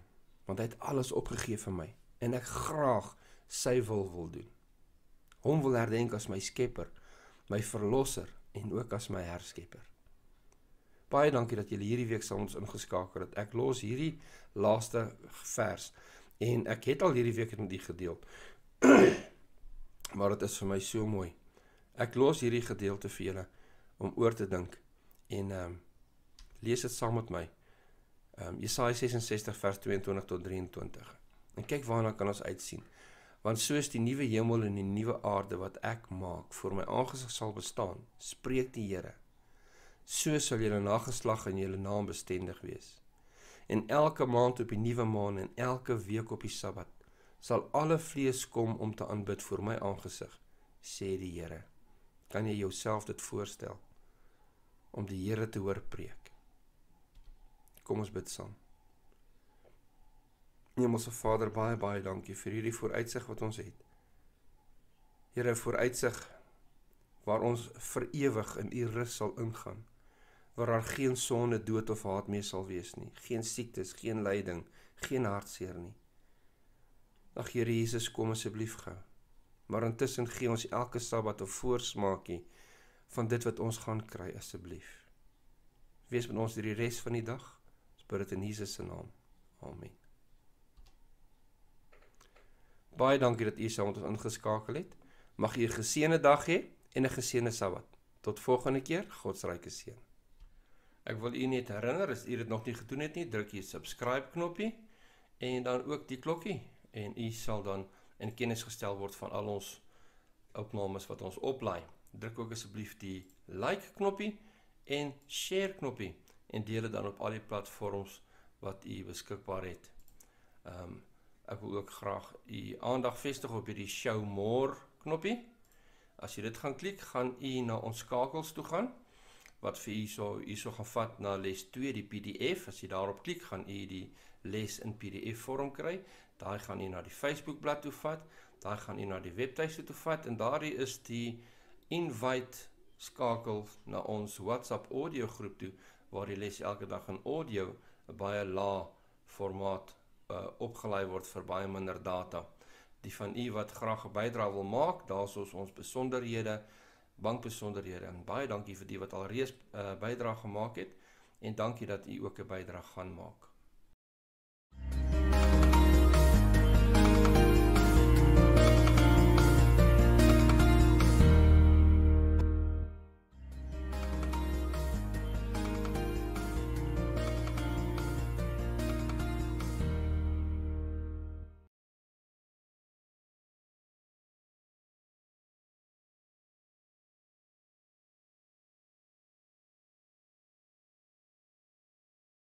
want hy het alles opgegee vir my en ek graag sy wil wil doen. Hom wil herdenk as my skepper, my verlosser en ook as my herskepper. Baie dankie dat julle hierdie week saam ons ingeskakel het. Ek los hierdie laaste vers en ek het al hierdie week dit met u gedeel. maar dit is vir my so mooi. Ek los hierdie gedeelte vir julle om oor te dink en ehm um, lees dit saam met my. Ehm um, Jesaja 66 vers 22 tot 23. En kyk waarna kan ons uitsien. Want soos die nuwe hemel en die nuwe aarde wat ek maak vir my aangesig sal bestaan, spreek die Here. So sal julle nageslag en julle naam bestendig wees. En elke maand op die nuwe maan en elke week op die Sabbat sal alle vlees kom om te aanbid voor my aangesig, sê die Here. Kan jy jouself dit voorstel om die Here te hoor preek? Kom ons bid saam. Hemelse Vader, baie baie dankie vir hierdie vooruitsig wat ons het. Here, vooruitsig waar ons vir ewig in U rus sal ingaan, waar daar geen sonde, dood of haat meer sal wees nie, geen siektes, geen lyding, geen hartseer nie. Ag Here Jesus, kom asseblief gou maar intussen gee ons elke Sabbat 'n voorsmaakie van dit wat ons gaan kry asseblief. Wees met ons deur die res van die dag. Ons bid dit in Jesus se naam. Amen. Baie dankie dat u saam met ons ingeskakel het. Mag u 'n geseënde dag hê en 'n geseënde Sabbat. Tot volgende keer, godsryke seën. Ek wil u net herinner as u dit nog nie gedoen het nie, druk hier subscribe knoppie en dan ook die klokkie en u sal dan in kennis gestel word van al ons opnames wat ons oplaai. Druk ook asseblief die like knoppie en share knoppie en deel dit dan op al die platforms wat u beskikbaar het. Ehm um, ek wil ook graag u aandag vestig op hierdie show more knoppie. As jy dit gaan klik, gaan u na ons skakels toe gaan wat vir u so hierso gaan vat na les 2 die PDF. As jy daarop klik, gaan u die les in PDF vorm kry daai gaan u na die Facebookblad toe vat, daai gaan u na die webtuiste toe vat en daardie is die invite skakel na ons WhatsApp audio groep toe waar die les elke dag in audio 'n baie lae formaat uh, eh, opgelaai word vir baie minder data. Die van u wat graag 'n bydrae wil maak, daar's ons ons besonderhede, bankbesonderhede en baie dankie vir die wat al reeds 'n uh, eh, bydrae gemaak het en dankie dat u ook 'n bydrae gaan maak.